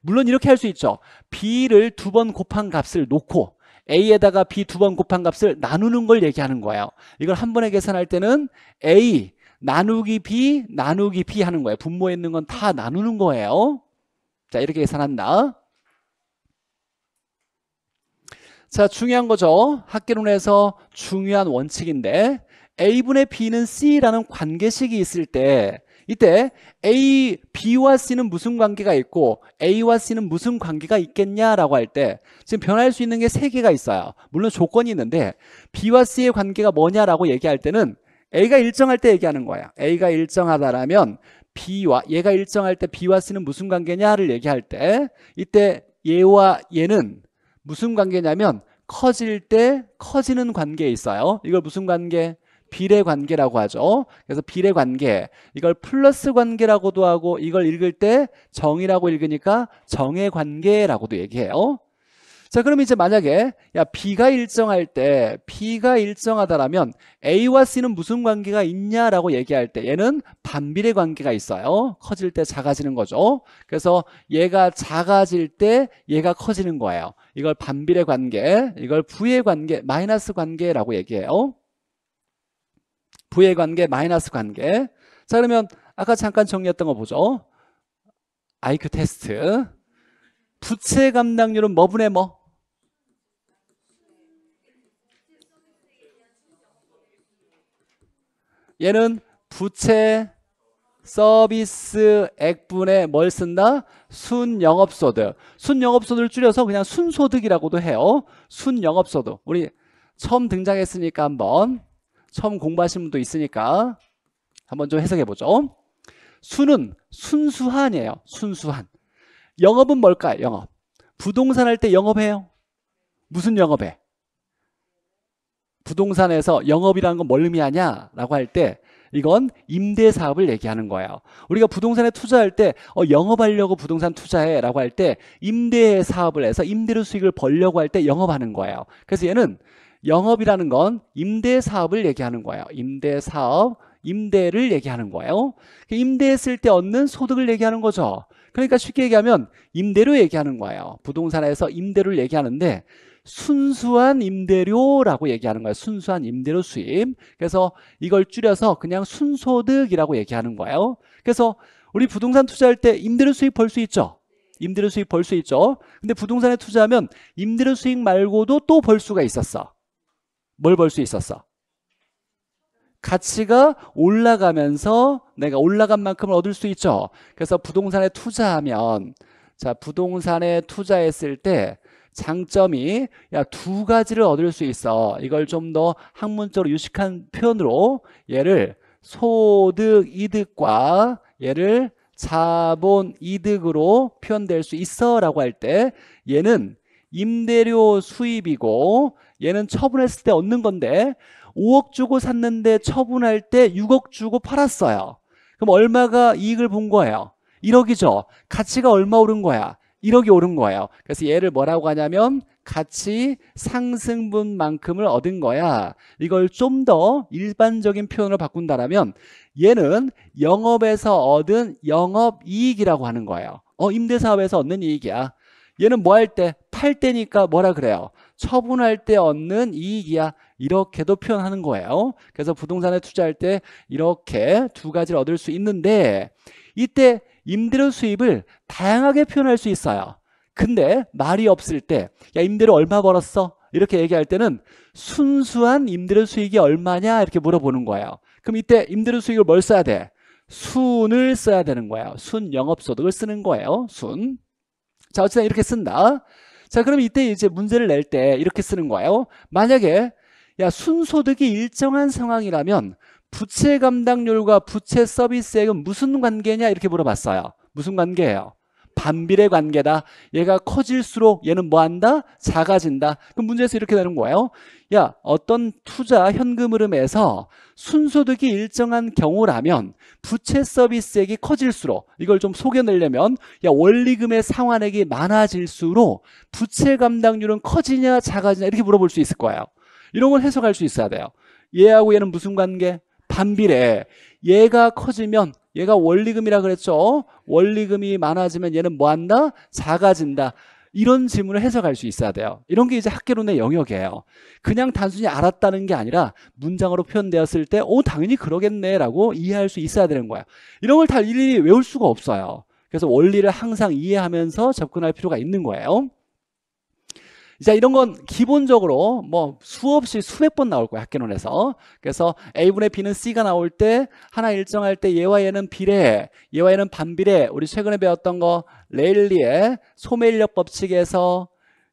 물론 이렇게 할 수 있죠. B를 두 번 곱한 값을 놓고 A에다가 B 두 번 곱한 값을 나누는 걸 얘기하는 거예요. 이걸 한 번에 계산할 때는 A 나누기 B, 나누기 B 하는 거예요. 분모에 있는 건 다 나누는 거예요. 자, 이렇게 계산한다. 자, 중요한 거죠. 학계론에서 중요한 원칙인데 A분의 B는 C라는 관계식이 있을 때 이때 A, B와 C는 무슨 관계가 있고 A와 C는 무슨 관계가 있겠냐라고 할 때 지금 변할 수 있는 게 세 개가 있어요. 물론 조건이 있는데 B와 C의 관계가 뭐냐라고 얘기할 때는 A가 일정할 때 얘기하는 거야 A가 일정하다라면 B와 얘가 일정할 때 B와 C는 무슨 관계냐를 얘기할 때 이때 얘와 얘는 무슨 관계냐면 커질 때 커지는 관계에 있어요 이걸 무슨 관계? 비례 관계라고 하죠. 그래서 비례 관계. 이걸 플러스 관계라고도 하고 이걸 읽을 때 정이라고 읽으니까 정의 관계라고도 얘기해요. 자, 그러면 이제 만약에 야 B가 일정할 때 B가 일정하다라면 A와 C는 무슨 관계가 있냐라고 얘기할 때 얘는 반비례 관계가 있어요. 커질 때 작아지는 거죠. 그래서 얘가 작아질 때 얘가 커지는 거예요. 이걸 반비례 관계, 이걸 부의 관계, 마이너스 관계라고 얘기해요. 부의 관계, 마이너스 관계. 자, 그러면 아까 잠깐 정리했던 거 보죠. IQ 테스트. 부채 감당률은 뭐분의 뭐? 얘는 부채 서비스 액분에 뭘 쓴다? 순영업소득. 순영업소득을 줄여서 그냥 순소득이라고도 해요. 순영업소득. 우리 처음 등장했으니까 한번 처음 공부하신 분도 있으니까 한번 좀 해석해 보죠. 순은 순수한이에요. 순수한. 영업은 뭘까요? 영업. 부동산 할 때 영업해요. 무슨 영업해? 부동산에서 영업이라는 건 뭘 의미하냐라고 할 때 이건 임대사업을 얘기하는 거예요 우리가 부동산에 투자할 때 어, 영업하려고 부동산 투자해 라고 할 때 임대사업을 해서 임대료 수익을 벌려고 할 때 영업하는 거예요 그래서 얘는 영업이라는 건 임대사업을 얘기하는 거예요 임대사업 임대를 얘기하는 거예요 그러니까 임대했을 때 얻는 소득을 얘기하는 거죠 그러니까 쉽게 얘기하면 임대료 얘기하는 거예요 부동산에서 임대료를 얘기하는데 순수한 임대료라고 얘기하는 거예요. 순수한 임대료 수입. 그래서 이걸 줄여서 그냥 순소득이라고 얘기하는 거예요. 그래서 우리 부동산 투자할 때 임대료 수익 벌 수 있죠. 임대료 수익 벌 수 있죠. 근데 부동산에 투자하면 임대료 수익 말고도 또 벌 수가 있었어. 뭘 벌 수 있었어? 가치가 올라가면서 내가 올라간 만큼 을 얻을 수 있죠. 그래서 부동산에 투자하면 자 부동산에 투자했을 때 장점이 야 두 가지를 얻을 수 있어. 이걸 좀 더 학문적으로 유식한 표현으로 얘를 소득 이득과 얘를 자본 이득으로 표현될 수 있어라고 할 때 얘는 임대료 수입이고 얘는 처분했을 때 얻는 건데 5억 주고 샀는데 처분할 때 6억 주고 팔았어요. 그럼 얼마가 이익을 본 거예요? 1억이죠. 가치가 얼마 오른 거야? 1억이 오른 거예요. 그래서 얘를 뭐라고 하냐면 같이 상승분만큼을 얻은 거야. 이걸 좀 더 일반적인 표현으로 바꾼다라면 얘는 영업에서 얻은 영업이익이라고 하는 거예요. 어, 임대사업에서 얻는 이익이야. 얘는 뭐 할 때? 팔 때니까 뭐라 그래요? 처분할 때 얻는 이익이야. 이렇게도 표현하는 거예요. 그래서 부동산에 투자할 때 이렇게 두 가지를 얻을 수 있는데 이때 임대료 수입을 다양하게 표현할 수 있어요. 근데 말이 없을 때야 임대료 얼마 벌었어? 이렇게 얘기할 때는 순수한 임대료 수익이 얼마냐 이렇게 물어보는 거예요. 그럼 이때 임대료 수익을 뭘 써야 돼? 순을 써야 되는 거예요. 순 영업소득을 쓰는 거예요. 순. 자 어쨌든 이렇게 쓴다. 자 그럼 이때 이제 문제를 낼 때 이렇게 쓰는 거예요. 만약에 야 순소득이 일정한 상황이라면 부채 감당률과 부채 서비스액은 무슨 관계냐 이렇게 물어봤어요. 무슨 관계예요? 반비례 관계다. 얘가 커질수록 얘는 뭐한다? 작아진다. 그럼 문제에서 이렇게 되는 거예요. 야 어떤 투자 현금 흐름에서 순소득이 일정한 경우라면 부채 서비스액이 커질수록 이걸 좀 속여내려면 야 원리금의 상환액이 많아질수록 부채 감당률은 커지냐 작아지냐 이렇게 물어볼 수 있을 거예요. 이런 걸 해석할 수 있어야 돼요. 얘하고 얘는 무슨 관계? 반비례 얘가 커지면 얘가 원리금이라 그랬죠. 원리금이 많아지면 얘는 뭐 한다? 작아진다. 이런 질문을 해석할 수 있어야 돼요. 이런 게 이제 학계론의 영역이에요. 그냥 단순히 알았다는 게 아니라 문장으로 표현되었을 때, 오, 어, 당연히 그러겠네라고 이해할 수 있어야 되는 거예요 이런 걸 다 일일이 외울 수가 없어요. 그래서 원리를 항상 이해하면서 접근할 필요가 있는 거예요. 자, 이런 건 기본적으로 뭐 수없이 수백 번 나올 거야, 학계론에서. 그래서 A분의 B는 C가 나올 때 하나 일정할 때 얘와 얘는 비례, 얘와 얘는 반비례. 우리 최근에 배웠던 거 레일리의 소매인력 법칙에서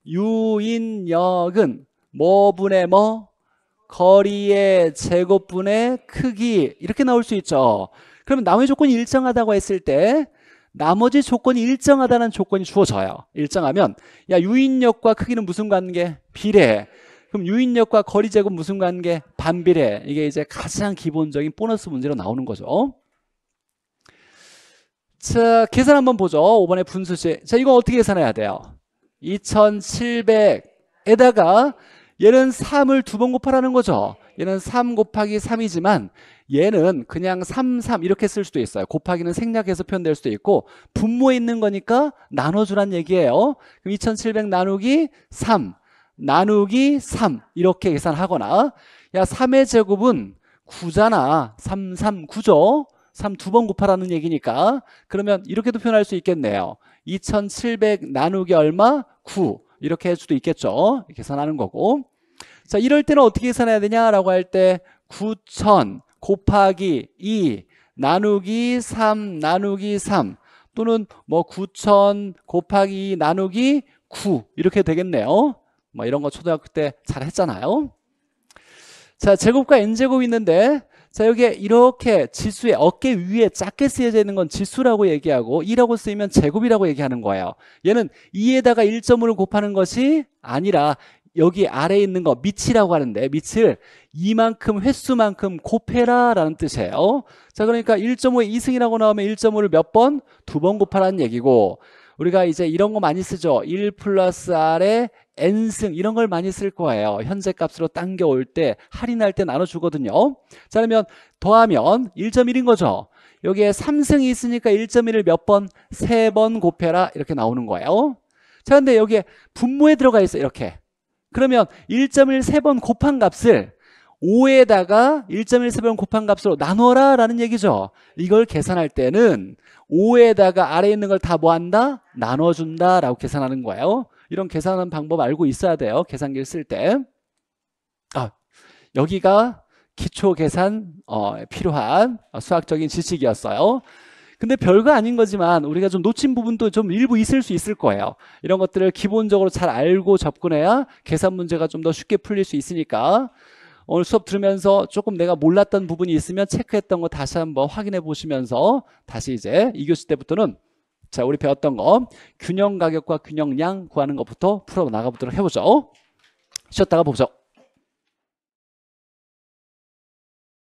유인력은 뭐분의 뭐 거리의 제곱분의 크기 이렇게 나올 수 있죠. 그러면 나머지 조건이 일정하다고 했을 때 나머지 조건이 일정하다는 조건이 주어져요. 일정하면 야 유인력과 크기는 무슨 관계? 비례. 그럼 유인력과 거리 제곱 무슨 관계? 반비례. 이게 이제 가장 기본적인 보너스 문제로 나오는 거죠. 자, 계산 한번 보죠. 5번의 분수식. 자, 이거 어떻게 계산해야 돼요? 2700에다가 얘는 3을 두 번 곱하라는 거죠. 얘는 3 곱하기 3이지만 얘는 그냥 3, 3 이렇게 쓸 수도 있어요. 곱하기는 생략해서 표현될 수도 있고 분모에 있는 거니까 나눠주란 얘기예요. 그럼 2700 나누기 3 나누기 3 이렇게 계산하거나 야 3의 제곱은 9잖아. 3, 3, 9죠. 3 두 번 곱하라는 얘기니까 그러면 이렇게도 표현할 수 있겠네요. 2700 나누기 얼마? 9 이렇게 할 수도 있겠죠. 계산하는 거고 자 이럴 때는 어떻게 계산해야 되냐라고 할 때 9 0 곱하기 2 나누기 3 나누기 3 또는 뭐 9천 곱하기 2 나누기 9 이렇게 되겠네요 뭐 이런 거 초등학교 때 잘 했잖아요 자 제곱과 n제곱 있는데 자 여기에 이렇게 지수의 어깨 위에 작게 쓰여져 있는 건 지수라고 얘기하고 2라고 쓰이면 제곱이라고 얘기하는 거예요 얘는 2에다가 1.5를 곱하는 것이 아니라 여기 아래에 있는 거 밑이라고 하는데 밑을 이만큼 횟수만큼 곱해라라는 뜻이에요. 자 그러니까 1 5에 2승이라고 나오면 1.5를 몇 번? 두 번 곱하라는 얘기고 우리가 이제 이런 거 많이 쓰죠. 1 플러스 R에 N승 이런 걸 많이 쓸 거예요. 현재 값으로 당겨올 때 할인할 때 나눠주거든요. 자 그러면 더하면 1.1인 거죠. 여기에 3승이 있으니까 1.1을 몇 번? 세 번 곱해라 이렇게 나오는 거예요. 자 근데 여기에 분모에 들어가 있어 이렇게 그러면 1 1 세 번 곱한 값을 5에다가 1 1 세 번 곱한 값으로 나눠라 라는 얘기죠 이걸 계산할 때는 5에다가 아래에 있는 걸 다 뭐한다? 나눠준다 라고 계산하는 거예요 이런 계산하는 방법 알고 있어야 돼요 계산기를 쓸때 아, 여기가 기초 계산 어, 필요한 수학적인 지식이었어요 근데 별거 아닌 거지만 우리가 좀 놓친 부분도 좀 일부 있을 수 있을 거예요. 이런 것들을 기본적으로 잘 알고 접근해야 계산 문제가 좀 더 쉽게 풀릴 수 있으니까 오늘 수업 들으면서 조금 내가 몰랐던 부분이 있으면 체크했던 거 다시 한번 확인해 보시면서 다시 이제 이교시 때부터는 자 우리 배웠던 거 균형 가격과 균형량 구하는 것부터 풀어 나가보도록 해보죠. 쉬었다가 보죠.